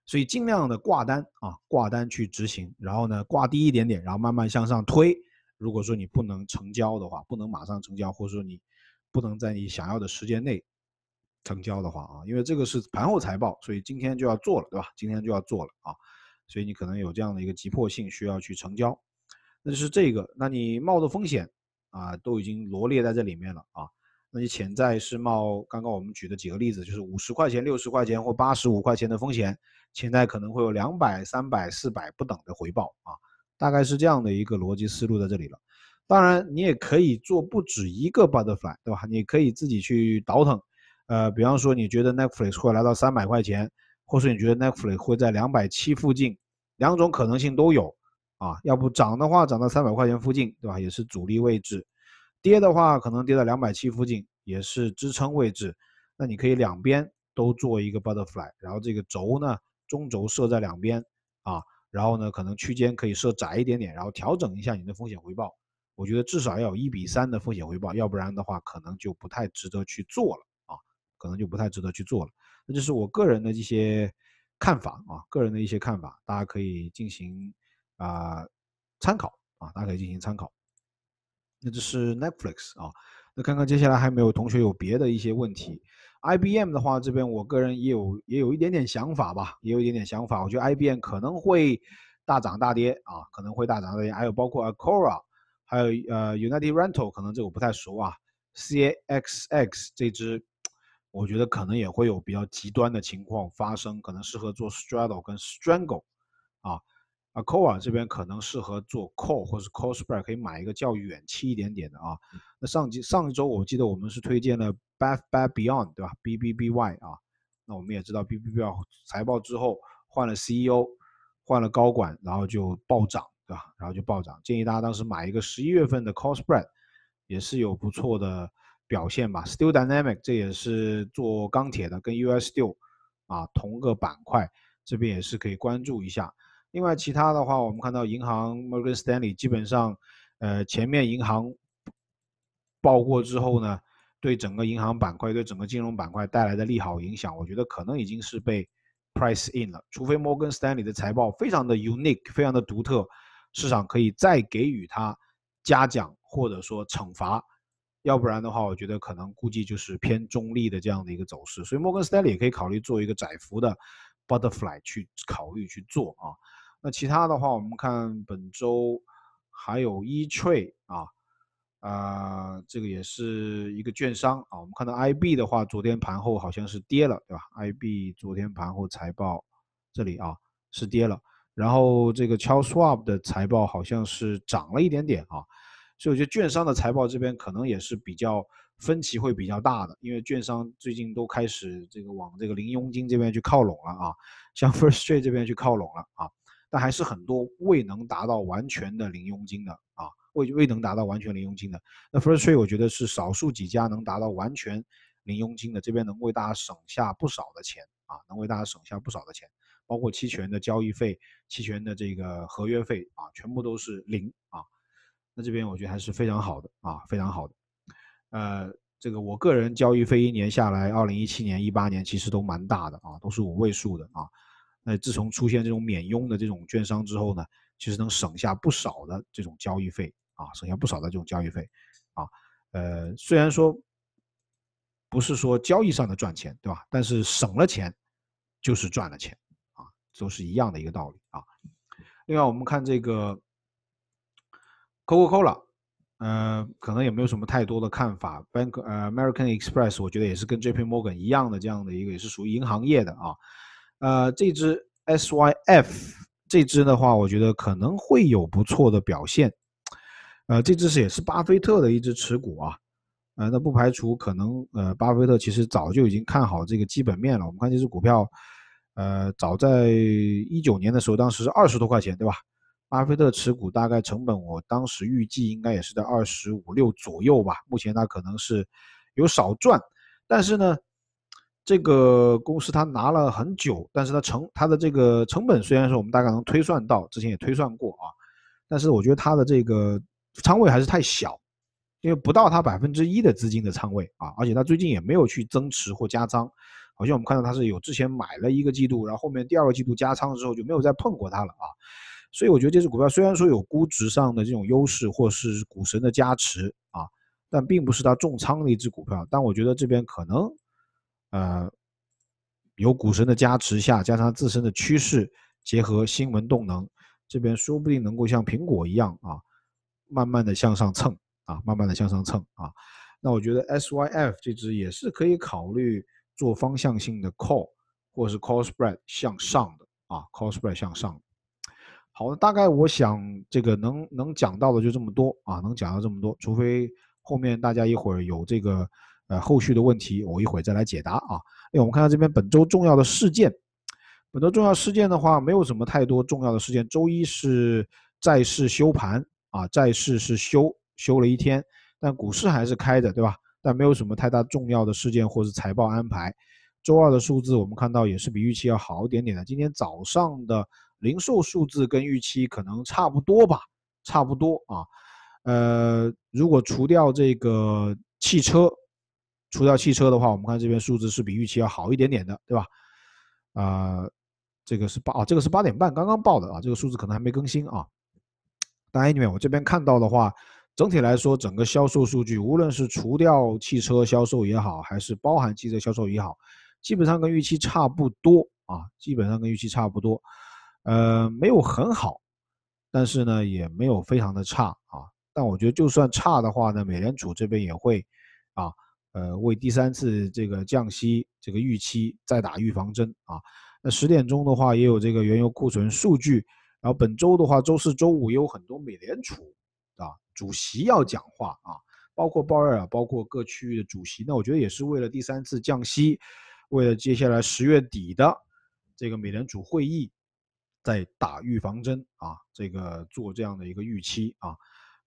S1: 所以尽量的挂单啊挂单去执行，然后呢挂低一点点，然后慢慢向上推。如果说你不能成交的话，不能马上成交，或者说你不能在你想要的时间内成交的话啊，因为这个是盘后财报，所以今天就要做了，对吧？今天就要做了啊，所以你可能有这样的一个急迫性需要去成交。那就是这个，那你冒的风险啊，都已经罗列在这里面了啊。那你潜在是冒，刚刚我们举的几个例子，就是五十块钱、六十块钱或八十五块钱的风险，潜在可能会有两百、三百、四百不等的回报啊。大概是这样的一个逻辑思路在这里了。当然，你也可以做不止一个 Butterfly，对吧？你可以自己去倒腾。呃，比方说你觉得 Netflix 会来到三百块钱，或者说你觉得 Netflix 会在两百七附近，两种可能性都有。啊，要不涨的话，涨到三百块钱附近，对吧？也是阻力位置；跌的话，可能跌到两百七附近，也是支撑位置。那你可以两边都做一个 butterfly，然后这个轴呢，中轴设在两边啊。然后呢，可能区间可以设窄一点点，然后调整一下你的风险回报。我觉得至少要有一比三的风险回报，要不然的话，可能就不太值得去做了啊，可能就不太值得去做了。那就是我个人的一些看法啊，个人的一些看法，大家可以进行。啊，参考啊，大家可以进行参考。那这是 Netflix 啊。那看看接下来还有没有同学有别的一些问题。IBM 的话，这边我个人也有也有一点点想法吧，也有一点点想法。我觉得 IBM 可能会大涨大跌啊，可能会大涨大跌。还有包括 a c o r 还有呃 United Rental，可能这个我不太熟啊。CAXX 这只，我觉得可能也会有比较极端的情况发生，可能适合做 Straddle 跟 Strangle 啊。啊 c a 这边可能适合做 c a l 或者是 c o Spread，可以买一个较远期一点点的啊。那上几上一周，我记得我们是推荐了 Bath Beyond，对吧？B B B Y 啊，那我们也知道 B B B Y 财报之后换了 CEO，换了高管，然后就暴涨，对吧？然后就暴涨，建议大家当时买一个十一月份的 c o Spread，也是有不错的表现吧。Steel Dynamic 这也是做钢铁的，跟 U S Steel 啊同个板块，这边也是可以关注一下。另外，其他的话，我们看到银行 Morgan Stanley 基本上，呃，前面银行报过之后呢，对整个银行板块、对整个金融板块带来的利好影响，我觉得可能已经是被 price in 了。除非 Morgan Stanley 的财报非常的 unique、非常的独特，市场可以再给予它嘉奖或者说惩罚，要不然的话，我觉得可能估计就是偏中立的这样的一个走势。所以，Morgan Stanley 也可以考虑做一个窄幅的 butterfly 去考虑去做啊。那其他的话，我们看本周还有易翠啊，呃，这个也是一个券商啊。我们看到 IB 的话，昨天盘后好像是跌了，对吧？IB 昨天盘后财报这里啊是跌了，然后这个敲 swap 的财报好像是涨了一点点啊。所以我觉得券商的财报这边可能也是比较分歧会比较大的，因为券商最近都开始这个往这个零佣金这边去靠拢了啊，像 First Trade 这边去靠拢了啊。但还是很多未能达到完全的零佣金的啊，未未能达到完全零佣金的。那 First Trade 我觉得是少数几家能达到完全零佣金的，这边能为大家省下不少的钱啊，能为大家省下不少的钱，包括期权的交易费、期权的这个合约费啊，全部都是零啊。那这边我觉得还是非常好的啊，非常好的。呃，这个我个人交易费一年下来，二零一七年、一八年其实都蛮大的啊，都是五位数的啊。那自从出现这种免佣的这种券商之后呢，其实能省下不少的这种交易费啊，省下不少的这种交易费，啊，呃，虽然说不是说交易上的赚钱，对吧？但是省了钱就是赚了钱啊，都是一样的一个道理啊。另外，我们看这个 Coca-Cola，呃，可能也没有什么太多的看法。Bank，呃，American Express，我觉得也是跟 JPMorgan 一样的这样的一个，也是属于银行业的啊。呃，这只 SYF 这只的话，我觉得可能会有不错的表现。呃，这只是也是巴菲特的一只持股啊。呃，那不排除可能，呃，巴菲特其实早就已经看好这个基本面了。我们看这只股票，呃，早在一九年的时候，当时是二十多块钱，对吧？巴菲特持股大概成本，我当时预计应该也是在二十五六左右吧。目前他可能是有少赚，但是呢。这个公司他拿了很久，但是他成他的这个成本虽然说我们大概能推算到，之前也推算过啊，但是我觉得他的这个仓位还是太小，因为不到他百分之一的资金的仓位啊，而且他最近也没有去增持或加仓，好像我们看到他是有之前买了一个季度，然后后面第二个季度加仓之后就没有再碰过它了啊，所以我觉得这只股票虽然说有估值上的这种优势或是股神的加持啊，但并不是他重仓的一只股票，但我觉得这边可能。呃，有股神的加持下，加上自身的趋势，结合新闻动能，这边说不定能够像苹果一样啊，慢慢的向上蹭啊，慢慢的向上蹭啊。那我觉得 SYF 这只也是可以考虑做方向性的 call，或是 call spread 向上的啊，call spread 向上。好的，大概我想这个能能讲到的就这么多啊，能讲到这么多，除非后面大家一会儿有这个。呃，后续的问题我一会儿再来解答啊。哎，我们看到这边本周重要的事件，本周重要事件的话，没有什么太多重要的事件。周一是债市休盘啊，债市是休休了一天，但股市还是开的，对吧？但没有什么太大重要的事件或是财报安排。周二的数字我们看到也是比预期要好一点点的。今天早上的零售数字跟预期可能差不多吧，差不多啊。呃，如果除掉这个汽车。除掉汽车的话，我们看这边数字是比预期要好一点点的，对吧？啊，这个是八啊，这个是八点半刚刚报的啊，这个数字可能还没更新啊。大家注意，我这边看到的话，整体来说，整个销售数据，无论是除掉汽车销售也好，还是包含汽车销售也好，基本上跟预期差不多啊，基本上跟预期差不多。呃，没有很好，但是呢，也没有非常的差啊。但我觉得就算差的话呢，美联储这边也会啊。呃，为第三次这个降息这个预期再打预防针啊。那十点钟的话也有这个原油库存数据，然后本周的话周四周五也有很多美联储啊主席要讲话啊，包括鲍威尔，包括各区域的主席，那我觉得也是为了第三次降息，为了接下来十月底的这个美联储会议在打预防针啊，这个做这样的一个预期啊。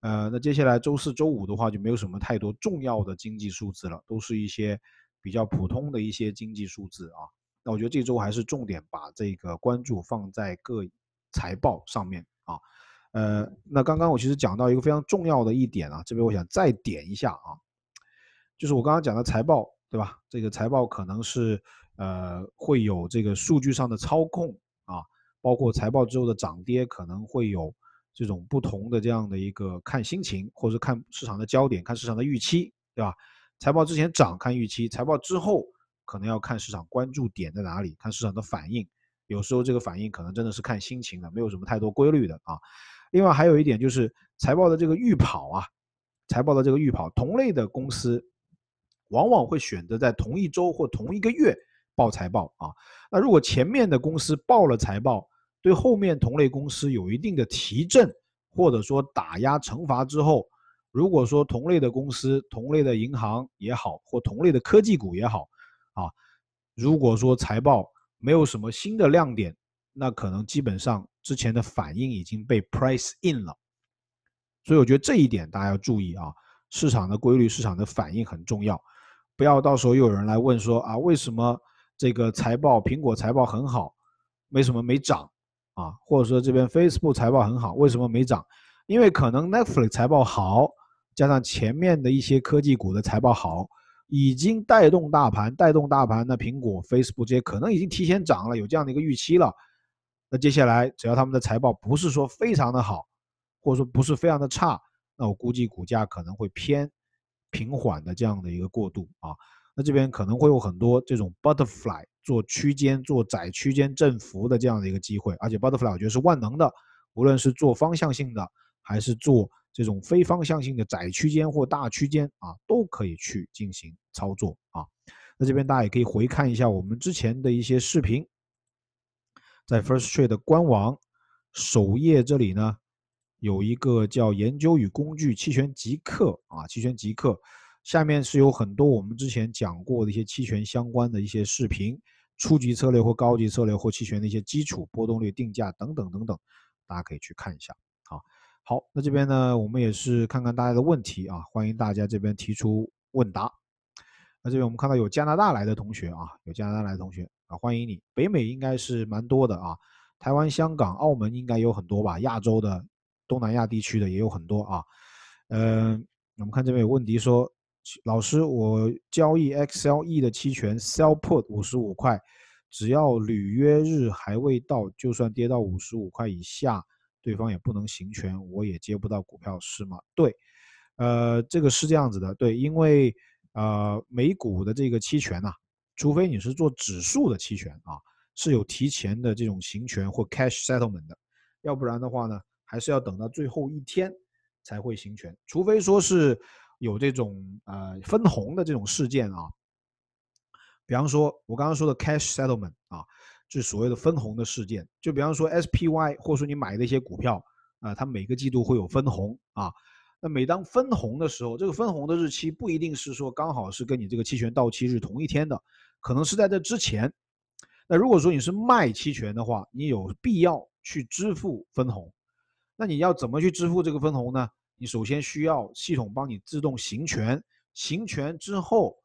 S1: 呃，那接下来周四周五的话，就没有什么太多重要的经济数字了，都是一些比较普通的一些经济数字啊。那我觉得这周还是重点把这个关注放在各财报上面啊。呃，那刚刚我其实讲到一个非常重要的一点啊，这边我想再点一下啊，就是我刚刚讲的财报对吧？这个财报可能是呃会有这个数据上的操控啊，包括财报之后的涨跌可能会有。这种不同的这样的一个看心情，或者看市场的焦点，看市场的预期，对吧？财报之前涨看预期，财报之后可能要看市场关注点在哪里，看市场的反应。有时候这个反应可能真的是看心情的，没有什么太多规律的啊。另外还有一点就是财报的这个预跑啊，财报的这个预跑，同类的公司往往会选择在同一周或同一个月报财报啊。那如果前面的公司报了财报，对后面同类公司有一定的提振，或者说打压、惩罚之后，如果说同类的公司、同类的银行也好，或同类的科技股也好，啊，如果说财报没有什么新的亮点，那可能基本上之前的反应已经被 price in 了。所以我觉得这一点大家要注意啊，市场的规律、市场的反应很重要，不要到时候又有人来问说啊，为什么这个财报苹果财报很好，为什么没涨。啊，或者说这边 Facebook 财报很好，为什么没涨？因为可能 Netflix 财报好，加上前面的一些科技股的财报好，已经带动大盘，带动大盘。那苹果、Facebook 这些可能已经提前涨了，有这样的一个预期了。那接下来只要他们的财报不是说非常的好，或者说不是非常的差，那我估计股价可能会偏平缓的这样的一个过渡啊。那这边可能会有很多这种 butterfly。做区间、做窄区间振幅的这样的一个机会，而且 Butterfly 我觉得是万能的，无论是做方向性的，还是做这种非方向性的窄区间或大区间啊，都可以去进行操作啊。那这边大家也可以回看一下我们之前的一些视频，在 First Trade 的官网首页这里呢，有一个叫“研究与工具”期权即刻啊，期权即刻，下面是有很多我们之前讲过的一些期权相关的一些视频。初级策略或高级策略或期权的一些基础波动率定价等等等等，大家可以去看一下啊。好，那这边呢，我们也是看看大家的问题啊，欢迎大家这边提出问答。那这边我们看到有加拿大来的同学啊，有加拿大来的同学啊，欢迎你。北美应该是蛮多的啊，台湾、香港、澳门应该有很多吧？亚洲的、东南亚地区的也有很多啊。嗯，我们看这边有问题说。老师，我交易 XLE 的期权 Sell Put 五十五块，只要履约日还未到，就算跌到五十五块以下，对方也不能行权，我也接不到股票是吗？对，呃，这个是这样子的，对，因为呃美股的这个期权呐，除非你是做指数的期权啊，是有提前的这种行权或 Cash Settlement 的，要不然的话呢，还是要等到最后一天才会行权，除非说是。有这种呃分红的这种事件啊，比方说我刚刚说的 cash settlement 啊，就是所谓的分红的事件。就比方说 SPY 或者说你买的一些股票啊，它每个季度会有分红啊。那每当分红的时候，这个分红的日期不一定是说刚好是跟你这个期权到期日同一天的，可能是在这之前。那如果说你是卖期权的话，你有必要去支付分红。那你要怎么去支付这个分红呢？你首先需要系统帮你自动行权，行权之后，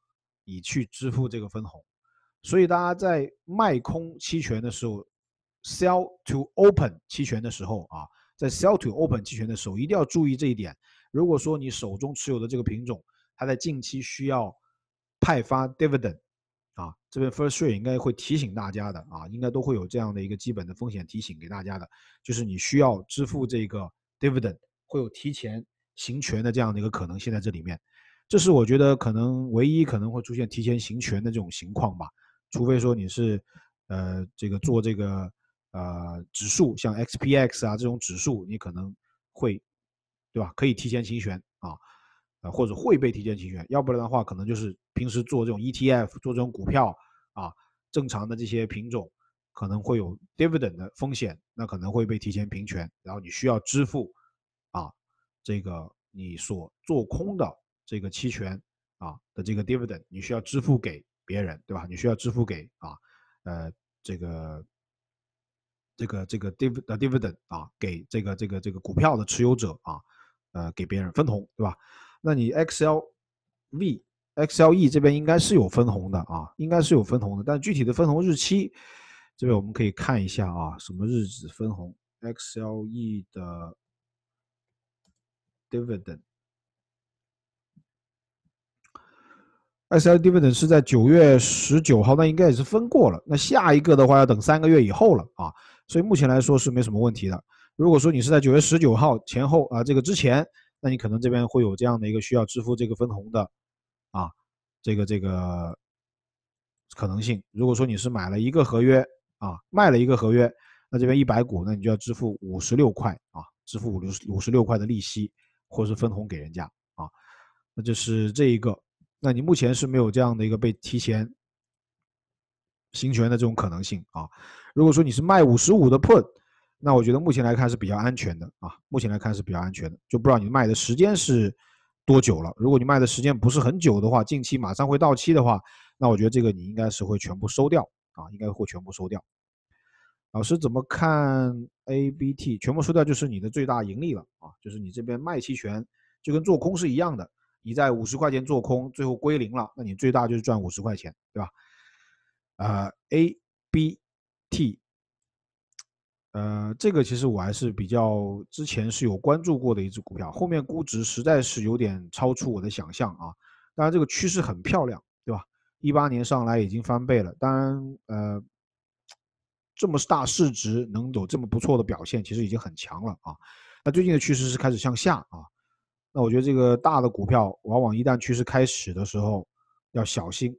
S1: 你去支付这个分红。所以大家在卖空期权的时候，sell to open 期权的时候啊，在 sell to open 期权的时候一定要注意这一点。如果说你手中持有的这个品种，它在近期需要派发 dividend，啊，这边 First Share 应该会提醒大家的啊，应该都会有这样的一个基本的风险提醒给大家的，就是你需要支付这个 dividend。会有提前行权的这样的一个可能性在这里面，这是我觉得可能唯一可能会出现提前行权的这种情况吧。除非说你是，呃，这个做这个，呃，指数像 x p x 啊这种指数，你可能会，对吧？可以提前行权啊，呃，或者会被提前行权。要不然的话，可能就是平时做这种 ETF、做这种股票啊，正常的这些品种可能会有 dividend 的风险，那可能会被提前平权，然后你需要支付。这个你所做空的这个期权啊的这个 dividend，你需要支付给别人对吧？你需要支付给啊呃这个这个这个 div 的 dividend 啊给这个这个这个股票的持有者啊呃给别人分红对吧？那你 XLV XLE 这边应该是有分红的啊，应该是有分红的，但具体的分红日期这边我们可以看一下啊，什么日子分红？XLE 的。Dividend，SL dividend 是在九月十九号，那应该也是分过了。那下一个的话要等三个月以后了啊，所以目前来说是没什么问题的。如果说你是在九月十九号前后啊，这个之前，那你可能这边会有这样的一个需要支付这个分红的啊，这个这个可能性。如果说你是买了一个合约啊，卖了一个合约，那这边一百股，那你就要支付五十六块啊，支付五六五十六块的利息。或是分红给人家啊，那就是这一个。那你目前是没有这样的一个被提前行权的这种可能性啊。如果说你是卖五十五的 put，那我觉得目前来看是比较安全的啊。目前来看是比较安全的，就不知道你卖的时间是多久了。如果你卖的时间不是很久的话，近期马上会到期的话，那我觉得这个你应该是会全部收掉啊，应该会全部收掉。老师怎么看？A B T 全部收掉就是你的最大盈利了啊，就是你这边卖期权就跟做空是一样的，你在五十块钱做空，最后归零了，那你最大就是赚五十块钱，对吧？呃，A B T，呃，这个其实我还是比较之前是有关注过的一只股票，后面估值实在是有点超出我的想象啊。当然，这个趋势很漂亮，对吧？一八年上来已经翻倍了，当然，呃。这么大市值能有这么不错的表现，其实已经很强了啊。那最近的趋势是开始向下啊。那我觉得这个大的股票往往一旦趋势开始的时候要小心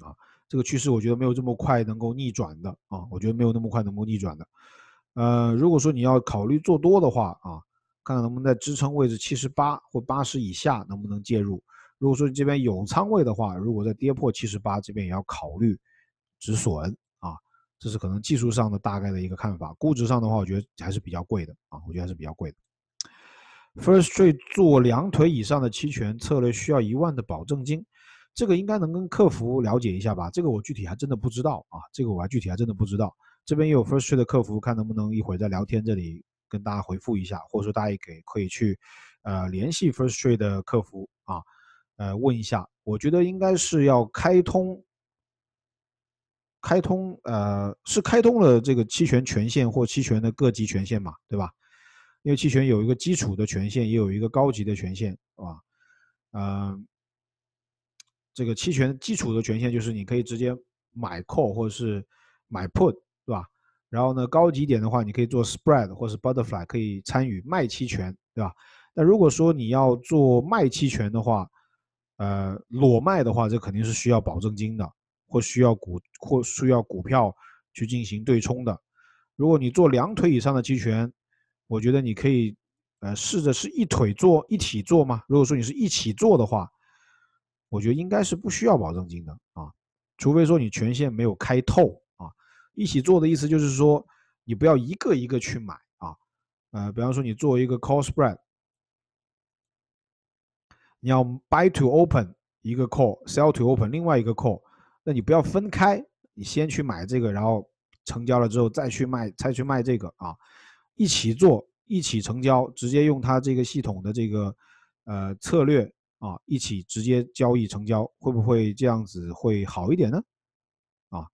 S1: 啊。这个趋势我觉得没有这么快能够逆转的啊。我觉得没有那么快能够逆转的。呃，如果说你要考虑做多的话啊，看看能不能在支撑位置七十八或八十以下能不能介入。如果说你这边有仓位的话，如果在跌破七十八这边也要考虑止损。这是可能技术上的大概的一个看法，估值上的话，我觉得还是比较贵的啊，我觉得还是比较贵的。First Trade 做两腿以上的期权策略需要一万的保证金，这个应该能跟客服了解一下吧？这个我具体还真的不知道啊，这个我还具体还真的不知道。这边也有 First Trade 的客服，看能不能一会儿在聊天这里跟大家回复一下，或者说大家以可以去呃联系 First Trade 的客服啊，呃问一下，我觉得应该是要开通。开通呃是开通了这个期权权限或期权的各级权限嘛，对吧？因为期权有一个基础的权限，也有一个高级的权限，啊，吧？嗯，这个期权基础的权限就是你可以直接买 call 或者是买 put，对吧？然后呢，高级点的话，你可以做 spread 或是 butterfly，可以参与卖期权，对吧？那如果说你要做卖期权的话，呃，裸卖的话，这肯定是需要保证金的。或需要股或需要股票去进行对冲的，如果你做两腿以上的期权，我觉得你可以呃试着是一腿做一起做嘛。如果说你是一起做的话，我觉得应该是不需要保证金的啊，除非说你权限没有开透啊。一起做的意思就是说你不要一个一个去买啊，呃，比方说你做一个 call spread，你要 buy to open 一个 call，sell to open 另外一个 call。那你不要分开，你先去买这个，然后成交了之后再去卖，再去卖这个啊，一起做，一起成交，直接用它这个系统的这个呃策略啊，一起直接交易成交，会不会这样子会好一点呢？啊，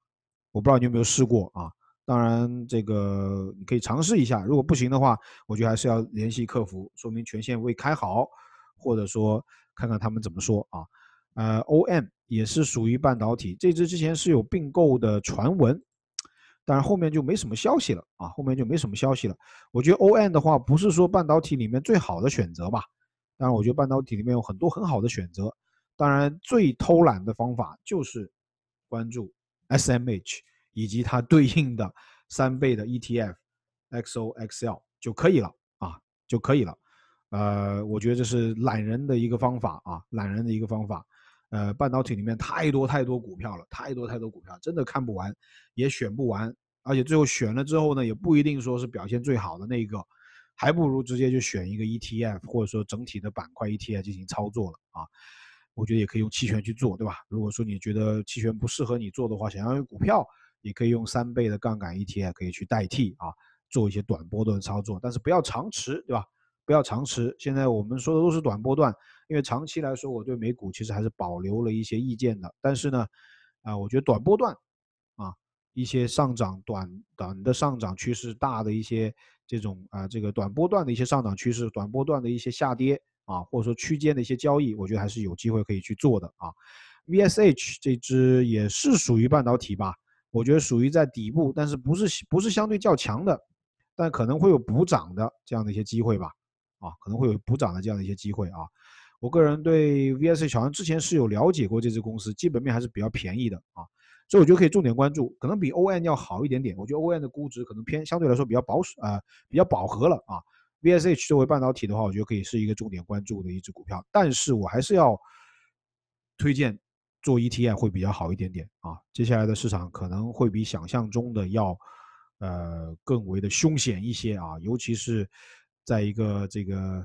S1: 我不知道你有没有试过啊，当然这个你可以尝试一下，如果不行的话，我觉得还是要联系客服，说明权限未开好，或者说看看他们怎么说啊，呃，O N。也是属于半导体，这只之前是有并购的传闻，但后面就没什么消息了啊，后面就没什么消息了。我觉得 ON 的话不是说半导体里面最好的选择吧，当然我觉得半导体里面有很多很好的选择，当然最偷懒的方法就是关注 SMH 以及它对应的三倍的 ETF XOXL 就可以了啊，就可以了。呃，我觉得这是懒人的一个方法啊，懒人的一个方法。呃，半导体里面太多太多股票了，太多太多股票，真的看不完，也选不完。而且最后选了之后呢，也不一定说是表现最好的那个，还不如直接就选一个 ETF，或者说整体的板块 ETF 进行操作了啊。我觉得也可以用期权去做，对吧？如果说你觉得期权不适合你做的话，想要用股票，也可以用三倍的杠杆 ETF 可以去代替啊，做一些短波段操作，但是不要长持，对吧？不要长持。现在我们说的都是短波段。因为长期来说，我对美股其实还是保留了一些意见的。但是呢，啊，我觉得短波段，啊，一些上涨短短的上涨趋势，大的一些这种啊，这个短波段的一些上涨趋势，短波段的一些下跌啊，或者说区间的一些交易，我觉得还是有机会可以去做的啊。VSH 这只也是属于半导体吧？我觉得属于在底部，但是不是不是相对较强的，但可能会有补涨的这样的一些机会吧？啊，可能会有补涨的这样的一些机会啊。我个人对 VSH 好像之前是有了解过这只公司，基本面还是比较便宜的啊，所以我觉得可以重点关注，可能比 ON 要好一点点。我觉得 ON 的估值可能偏相对来说比较保守，呃，比较饱和了啊。VSH 作为半导体的话，我觉得可以是一个重点关注的一只股票，但是我还是要推荐做 ETI 会比较好一点点啊。接下来的市场可能会比想象中的要呃更为的凶险一些啊，尤其是在一个这个。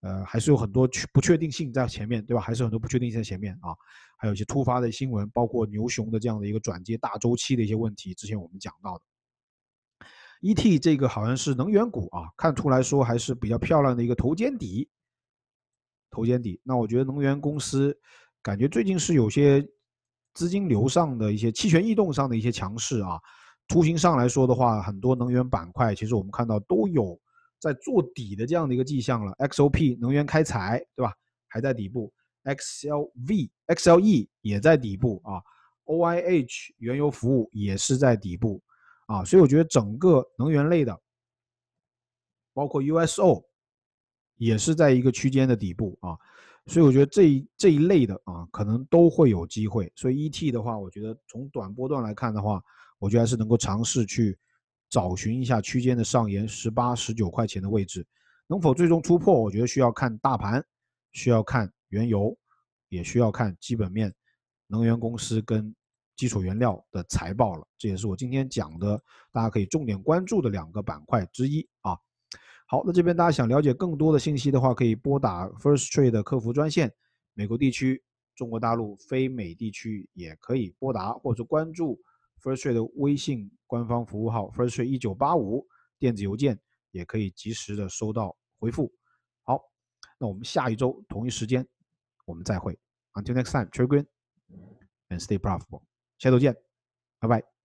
S1: 呃，还是有很多不确定性在前面，对吧？还是很多不确定性在前面啊，还有一些突发的新闻，包括牛熊的这样的一个转接大周期的一些问题。之前我们讲到的，ET 这个好像是能源股啊，看图来说还是比较漂亮的一个头肩底，头肩底。那我觉得能源公司感觉最近是有些资金流上的一些期权异动上的一些强势啊。图形上来说的话，很多能源板块其实我们看到都有。在做底的这样的一个迹象了，XOP 能源开采，对吧？还在底部，XLV、XLE 也在底部啊，OIH 原油服务也是在底部啊，所以我觉得整个能源类的，包括 USO 也是在一个区间的底部啊，所以我觉得这一这一类的啊，可能都会有机会。所以 ET 的话，我觉得从短波段来看的话，我觉得还是能够尝试去。找寻一下区间的上沿十八十九块钱的位置，能否最终突破？我觉得需要看大盘，需要看原油，也需要看基本面，能源公司跟基础原料的财报了。这也是我今天讲的，大家可以重点关注的两个板块之一啊。好，那这边大家想了解更多的信息的话，可以拨打 First Trade 的客服专线，美国地区、中国大陆、非美地区也可以拨打或者关注 First Trade 的微信。官方服务号 “first 一九八五”，电子邮件也可以及时的收到回复。好，那我们下一周同一时间我们再会。Until next time, t r i g e n and stay profitable。下周见，拜拜。